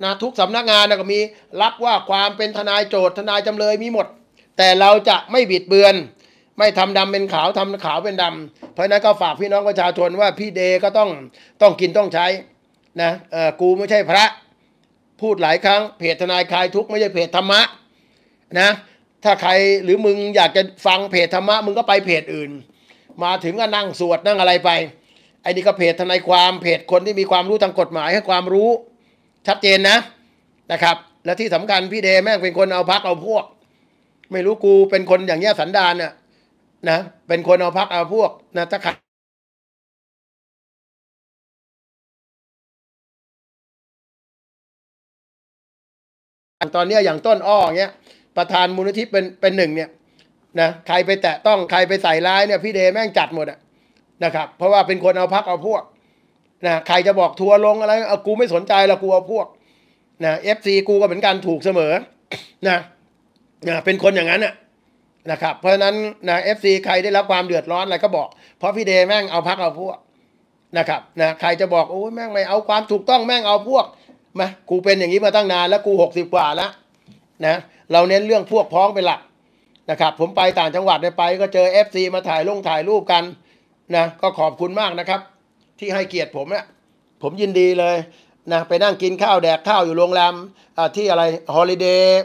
นะทุกสำนักงานนะก็มีรับว่าความเป็นทนายโจทย์ทนายจำเลยมีหมด แต่เราจะไม่บิดเบือน ไม่ทำดำเป็นขาวทำขาวเป็นดำเพราะนั้นก็ฝากพี่น้องประชาชนว่าพี่เดก็ต้องต้องกินต้องใช้นะเออกูไม่ใช่พระ พูดหลายครั้งเพจทนายคลายทุกไม่ใช่เพจธรรมะนะถ้าใครหรือมึงอยากจะฟังเพจธรรมะมึงก็ไปเพจอื่น มาถึงก็นั่งสวดนั่งอะไรไปไอ้นี่ก็เพจทนายความเพจคนที่มีความรู้ทางกฎหมายให้ความรู้ชัดเจนนะนะครับ และที่สำคัญพี่เดแม่งเป็นคนเอาพักเอาพวก ไม่รู้กูเป็นคนอย่างเยี้ยสันดานน่ะนะ เป็นคนเอาพักเอาพวกนะ ถ้าใครตอนเนี้ยอย่างต้นอ้อเงี้ยประธานมูลนิธิเป็นเป็นหนึ่งเนี่ยนะใครไปแตะต้องใครไปใส่ร้ายเนี่ย พี่เดแม่งจัดหมดอะนะครับ เพราะว่าเป็นคนเอาพักเอาพวกนะใครจะบอกทัวลงอะไรเอากูไม่สนใจละกูเอาพวกนะเอฟซีกูก็เหมือนกันถูกเสมอนะนะเป็นคนอย่างนั้นนะครับ เพราะฉะนั้นนะเอฟซีใครได้รับความเดือดร้อนอะไรก็บอกเพราะพี่เด แม่งเอาพักเอาพวกนะครับนะใครจะบอกโอ้ยแม่งไม่เอาความถูกต้องแม่งเอาพวกมากูเป็นอย่างนี้มาตั้งนานแล้วกูหกสิบกว่าแล้ว นะ เราเน้นเรื่องพวกพ้องเป็นหลักนะครับ ผมไปต่างจังหวัดไปก็เจอเอฟซีมาถ่ายลงถ่ายรูปกันนะ ก็ขอบคุณมากนะครับที่ให้เกียรติผมเนี่ยผมยินดีเลยนะไปนั่งกินข้าวแดกข้าวอยู่โรงแรมที่อะไรฮอลิเดย์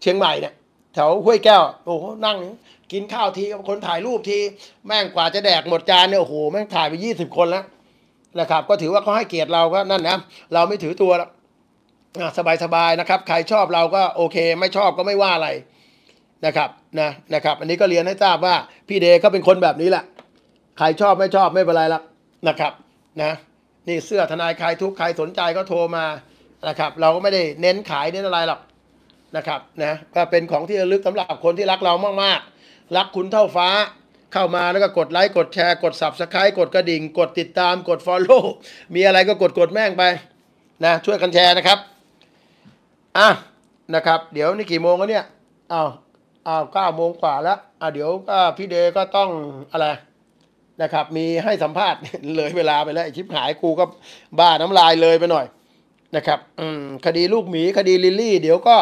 เชียงใหม่เนี่ยแถวห้วยแก้วโอ้โหนั่งกินข้าวทีคนถ่ายรูปที แม่งกว่าจะแดกหมดจานเนี่ยโอ้โหแม่งถ่ายไปยี่สิบคนแล้วนะครับ ก็ถือว่าเขาให้เกียรติเราก็นั่นนะเราไม่ถือตัวสบายๆนะครับใครชอบเราก็โอเค ไม่ชอบก็ไม่ว่าอะไรนะครับนะนะครับอันนี้ก็เรียนให้ทราบว่า พี่เดย์ก็เป็นคนแบบนี้แหละใครชอบไม่ชอบไม่เป็นไรละนะครับนะนี่เสื้อทนายใครทุก ใครสนใจก็โทรมานะครับเราก็ไม่ได้เน้นขายเน้นอะไรหรอกนะครับนะก็เป็นของที่ระลึกสำหรับคนที่รักเรามากๆ รักคุณเท่าฟ้าเข้ามาแล้วก็กดไลค์ กดแชร์ กด subscribe กดกระดิ่ง กดติดตามกด follow มีอะไรก็กดกดแม่งไปนะช่วยกันแชร์นะครับอ่ะนะครับ เดี๋ยวนี่กี่โมงแล้วเนี่ยอ้าวอ้าวเก้าโมงกว่าแล้วอ่ะเดี๋ยวก็พี่เดก็ต้องอะไรนะครับมีให้สัมภาษณ์เลยเวลาไปแล้วชิปหายครูก็บ้าน้ำลายเลยไปหน่อยนะครับคดีลูกหมี คดีลิลลี่ เดี๋ยวก็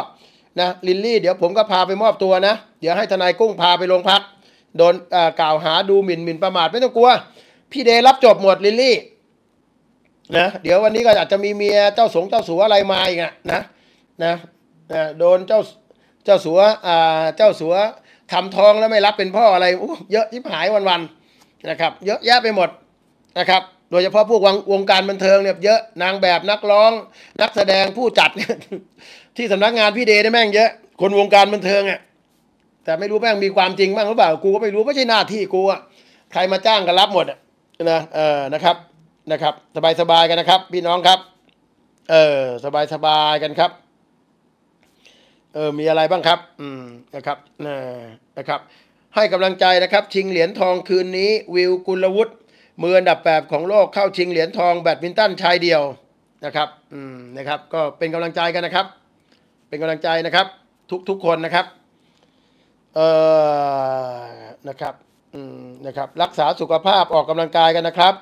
นะลิลลี่ เดี๋ยวผมก็พาไปมอบตัวนะเดี๋ยวให้ทนายกุ้งพาไปโรงพักโดนกล่าวหาดูหมิ่นหมิ่นประมาทไม่ต้องกลัว พี่เดรับจบหมดลิลลี่นะเดี๋ยววันนี้ก็อาจจะมีเมียเจ้าสงเจ้าสัวอะไรมาอีกนะนะนะนะโดนเจ้าเจ้าสัวอ่าเจ้าสัวทำทองแล้วไม่รับเป็นพ่ออะไรเยอะทิบหายวันวันนะครับเยอะแยะไปหมดนะครับ โดยเฉพาะพวกวงวงการบันเทิงเนี่ย เยอะนางแบบนักร้อง นักแสดงผู้จัดที่สำนักงานพี่เดย์ได้แม่งเยอะคนวงการบันเทิงอ่ะแต่ไม่รู้แม่งมีความจริงบ้างหรือเปล่ากูก็ไม่รู้ไม่ใช่หน้าที่กูอ่ะใครมาจ้างก็รับหมดนะเออนะครับนะครับ สบายสบายกันนะครับพี่น้องครับเออสบายสบายกันครับ เออมีอะไรบ้างครับอืมนะครับนะครับให้กำลังใจนะครับชิงเหรียญทองคืนนี้วิวกุลวุฒิมืออันดับแปดของโลกเข้าชิงเหรียญทอง แบดมินตันชายเดียวนะครับอืมนะครับก็เป็นกำลังใจกันนะครับเป็นกำลังใจนะครับทุกทุกคนนะครับเอ่อนะครับอืมนะครับรักษาสุขภาพออกกำลังกายกันนะครับ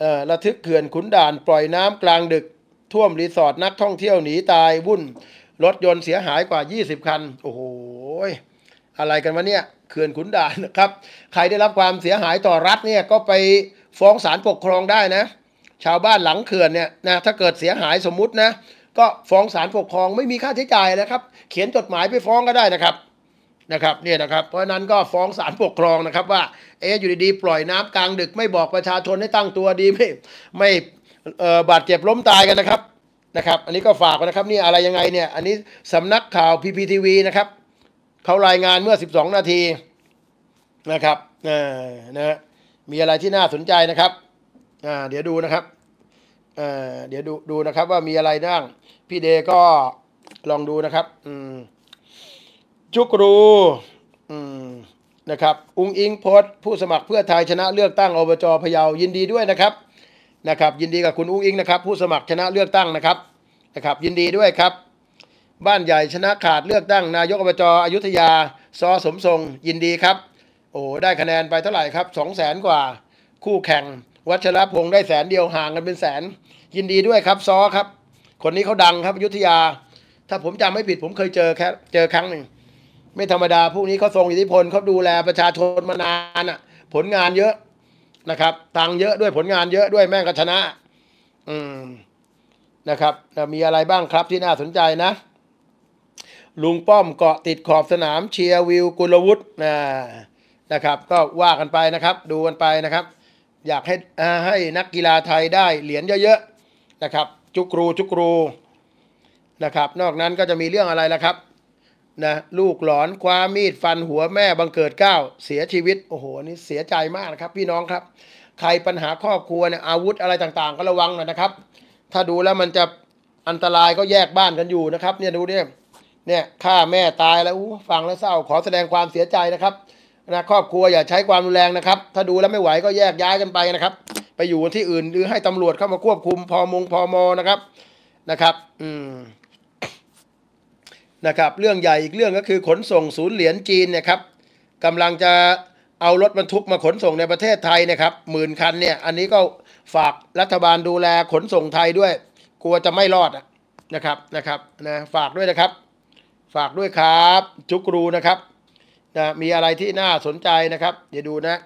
เอ่อระทึกเขื่อนขุนด่านปล่อยน้ำกลางดึกท่วมรีสอร์ทนักท่องเที่ยวหนีตายวุ่นรถยนต์เสียหายกว่า 20 คันโอ้โหอะไรกันวะเนี่ยเขื่อนขุนด่านนะครับ ใครได้รับความเสียหายต่อรัฐเนี่ย ก็ไปฟ้องศาลปกครองได้นะ ชาวบ้านหลังเขื่อนเนี่ยนะถ้าเกิดเสียหายสมมุตินะก็ฟ้องศาลปกครองไม่มีค่าใช้จ่ายนะครับ เขียนจดหมายไปฟ้องก็ได้นะครับนะครับเนี่ยนะครับ เพราะนั้นก็ฟ้องศาลปกครองนะครับว่าเอ๊อยู่ดีๆปล่อยน้ำกลางดึกไม่บอกประชาชนให้ตั้งตัวดีไม่ไม่บาดเจ็บล้มตายกันนะครับนะครับ อันนี้ก็ฝากนะครับนี่อะไรยังไงเนี่ย อันนี้สำนักข่าวพีพีทีวีนะครับเขารายงานเมื่อ 12 นาทีนะครับนะมีอะไรที่น่าสนใจนะครับเดี๋ยวดูนะครับเดี๋ยวดูดูนะครับ ว่ามีอะไรนั่งพี่เด ก็ลองดูนะครับจุกรูนะครับ อุงอิงโพสผู้สมัครเพื่อไทยชนะเลือกตั้งอบจพะเยายินดีด้วยนะครับ นะครับ ยินดีกับคุณอุงอิงนะครับผู้สมัครชนะเลือกตั้งนะครับ นะครับ ยินดีด้วยครับบ้านใหญ่ชนะขาดเลือกตั้ง นายกอบจอยุธยาซอสมทรง ยินดีครับ โอ้ได้คะแนนไปเท่าไหร่ครับ สองแสนกว่า คู่แข่ง วัชรพงศ์ได้แสนเดียวห่างกันเป็นแสน ยินดีด้วยครับ ซอครับ คนนี้เขาดังครับอยุธยา ถ้าผมจำไม่ผิด ผมเคยเจอแค่เจอครั้งหนึ่งไม่ธรรมดา พวกนี้เขาทรงอิทธิพลเขาดูแลประชาชนมานานอ่ะผลงานเยอะนะครับตังเยอะด้วยผลงานเยอะด้วยแม่งก็ชนะ อืมนะครับมีอะไรบ้างครับที่น่าสนใจนะลุงป้อมเกาะติดขอบสนามเชียร์วิว กุลวุฒินะนะครับ ก็ว่ากันไปนะครับ ดูกันไปนะครับ อยากให้ให้นักกีฬาไทยได้เหรียญเยอะๆนะครับ จุกรู จุกรูนะครับ นอกนั้นก็จะมีเรื่องอะไรล่ะครับนะลูกหลอนคว้ามีดฟันหัวแม่บังเกิดเก้า เสียชีวิต โอ้โหนี่เสียใจมากนะครับพี่น้องครับ ใครปัญหาครอบครัวเนี่ยอาวุธอะไรต่างๆก็ระวังหน่อยนะครับ ถ้าดูแล้วมันจะอันตรายก็แยกบ้านกันอยู่นะครับเนี่ยดูเนี่ยเนี่ยฆ่าแม่ตายแล้วฟังแล้วเศร้า ขอแสดงความเสียใจนะครับนะครอบครัวอย่าใช้ความรุนแรงนะครับ ถ้าดูแล้วไม่ไหวก็แยกย้ายกันไปนะครับ ไปอยู่ที่อื่นหรือให้ตำรวจเข้ามาควบคุมพอมงพอมอนะครับ นะครับ อืม นะครับ เรื่องใหญ่อีกเรื่องก็คือ ขนส่งศูนย์เหรียญจีนเนี่ยครับกำลังจะเอารถบรรทุกมาขนส่งในประเทศไทยนะครับ หมื่นคันเนี่ย อันนี้ก็ฝากรัฐบาลดูแล ขนส่งไทยด้วย กลัวจะไม่รอดนะครับ นะครับนะฝากด้วยนะครับฝากด้วยครับจุกรูนะครับนะมีอะไรที่น่าสนใจนะครับ เดี๋ยวดูนะ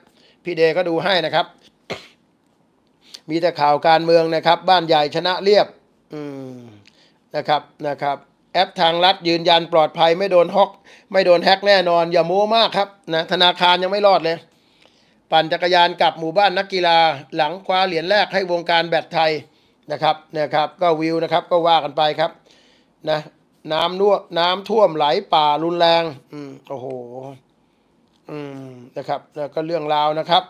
พี่เดก็ดูให้นะครับ มีแต่ข่าวการเมืองนะครับ บ้านใหญ่ชนะเรียบอืมนะครับนะครับแอปทางรัฐยืนยันปลอดภัยไม่โดนฮอก ไม่โดนแฮกแน่นอน อย่าโม้มากครับนะธนาคารยังไม่รอดเลย ปั่นจักรยานกลับหมู่บ้านนักกีฬา หลังคว้าเหรียญแรกให้วงการแบดไทยนะครับนะครับก็วิวนะครับก็ว่ากันไปครับนะน้ำน่วน้ำท่วมไหลป่ารุนแรง อืมโอ้โห อืมนะครับ แล้วก็เรื่องราวนะครับ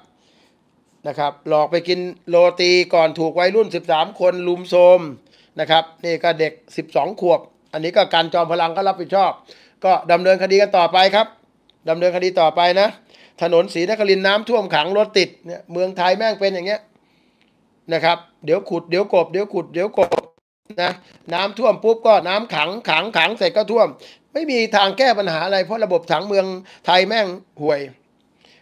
นะครับ หลอกไปกินโรตีก่อนถูกวัยรุ่น 13 คนลุมโทมนะครับ นี่ก็เด็ก 12 ขวบ อันนี้ก็การจอมพลังก็รับผิดชอบ ก็ดำเนินคดีกันต่อไปครับ ดำเนินคดีต่อไปนะ ถนนสีนครินน้ำท่วมขังรถติด เนี่ย เมืองไทยแม่งเป็นอย่างเงี้ย นะครับ เดี๋ยวขุดเดี๋ยวกบเดี๋ยวขุดเดี๋ยวกบนะน้ำท่วมปุ๊บก็น้ำขังขังขังเสร็จก็ท่วม ไม่มีทางแก้ปัญหาอะไรเพราะระบบถังเมืองไทยแม่งห่วย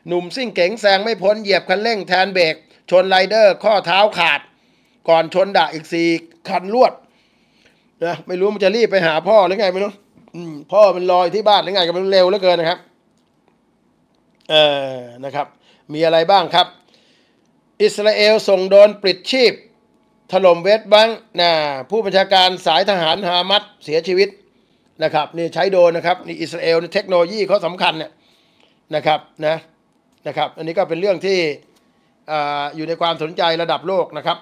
หนุ่มซิ่งเก๋งแซง ไม่พ้นเหยียบคันเร่งแทนเบรกชนไรเดอร์ ข้อเท้าขาด ก่อนชนด่าอีกสี่คันรวดนะไม่รู้มันจะรีบไปหาพ่อหรือไงไม่รู้พ่อมันลอยที่บ้านหรือไงก็มันเร็วเหลือเกินนะครับเออนะครับ มีอะไรบ้างครับ อิสราเอลส่งโดนปลิดชีพถล่มเวสบังนะผู้บัญชาการสายทหารฮามัดเสียชีวิตนะครับนี่ใช้โดนนะครับนี่อิสราเอลเทคโนโลยีเขาสำคัญเนี่ยนะครับนะนะครับอันนี้ก็เป็นเรื่องที่อยู่ในความสนใจระดับโลกนะครับ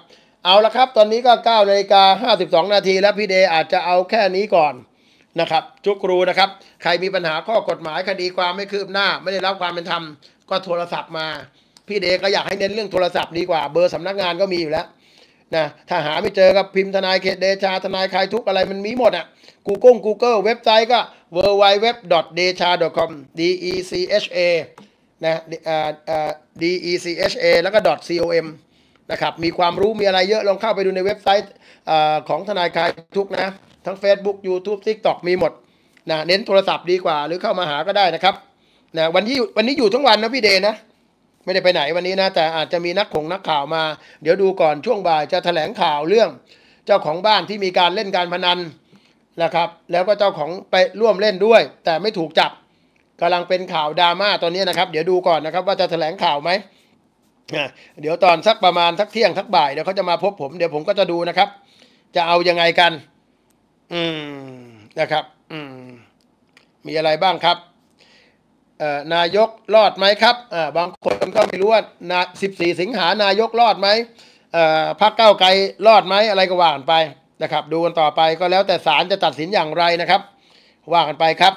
เอาละครับ ตอนนี้ก็9นาฬิกา52นาทีแล้ว พี่เด อาจจะเอาแค่นี้ก่อนนะครับจุกครูนะครับใครมีปัญหาข้อกฎหมายคดีความไม่คืบหน้า ไม่ได้รับความเป็นธรรมก็โทรศัพท์มา พี่เด ก็อยากให้เน้นเรื่องโทรศัพท์ดีกว่าเบอร์สำนักงานก็มีอยู่แล้วนะถ้าหาไม่เจอกับพิมพ์ทนายเขตเดชาทนายคลายทุกอะไรมันมีหมดอ่ะ Google Google เว็บไซต์ ก็ w w w d e c h a c o m d e c h a นะ d e c h a แล้วก็ .com นะครับมีความรู้มีอะไรเยอะลองเข้าไปดูในเว็บไซต์ของทนายคลายทุกนะทั้ง Facebook YouTube TikTok มีหมดนะเน้นโทรศัพท์ดีกว่า หรือเข้ามาหาก็ได้นะครับนะวันที่วันนี้อยู่ทั้งวันนะพี่เดนะไม่ได้ไปไหนวันนี้นะแต่อาจจะมีนักขงนักข่าวมา เดี๋ยวดูก่อนช่วงบ่ายจะถแถลงข่าวเรื่อง เจ้าของบ้านที่มีการเล่นการพนันนะครับ แล้วก็เจ้าของไปร่วมเล่นด้วย แต่ไม่ถูกจับ กำลังเป็นข่าวดราม่าตอนนี้นะครับ เดี๋ยวดูก่อนนะครับ ว่าจะถแถลงข่าวไหมเดี๋ยวตอนสักประมาณสักเที่ยงสักบ่ายเดี๋ยวเขาจะมาพบผม เดี๋ยวผมก็จะดูนะครับ จะเอายังไงกัน อืมนะครับ อืม มีอะไรบ้างครับนายกรอดไหมครับบางคนก็ไม่รู้ว่า14 สิงหา นายกรอดไหมพรรคเก้าไกลรอดไหมอะไรก็ว่ากันไปนะครับ ดูกันต่อไปก็แล้วแต่ศาลจะตัดสินอย่างไรนะครับว่ากันไปครับ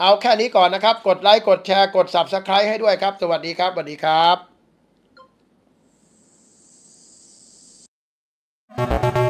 เอาแค่นี้ก่อนนะครับ กดไลค์กดแชร์กด Subscribe ให้ด้วยครับ สวัสดีครับสวัสดีครับ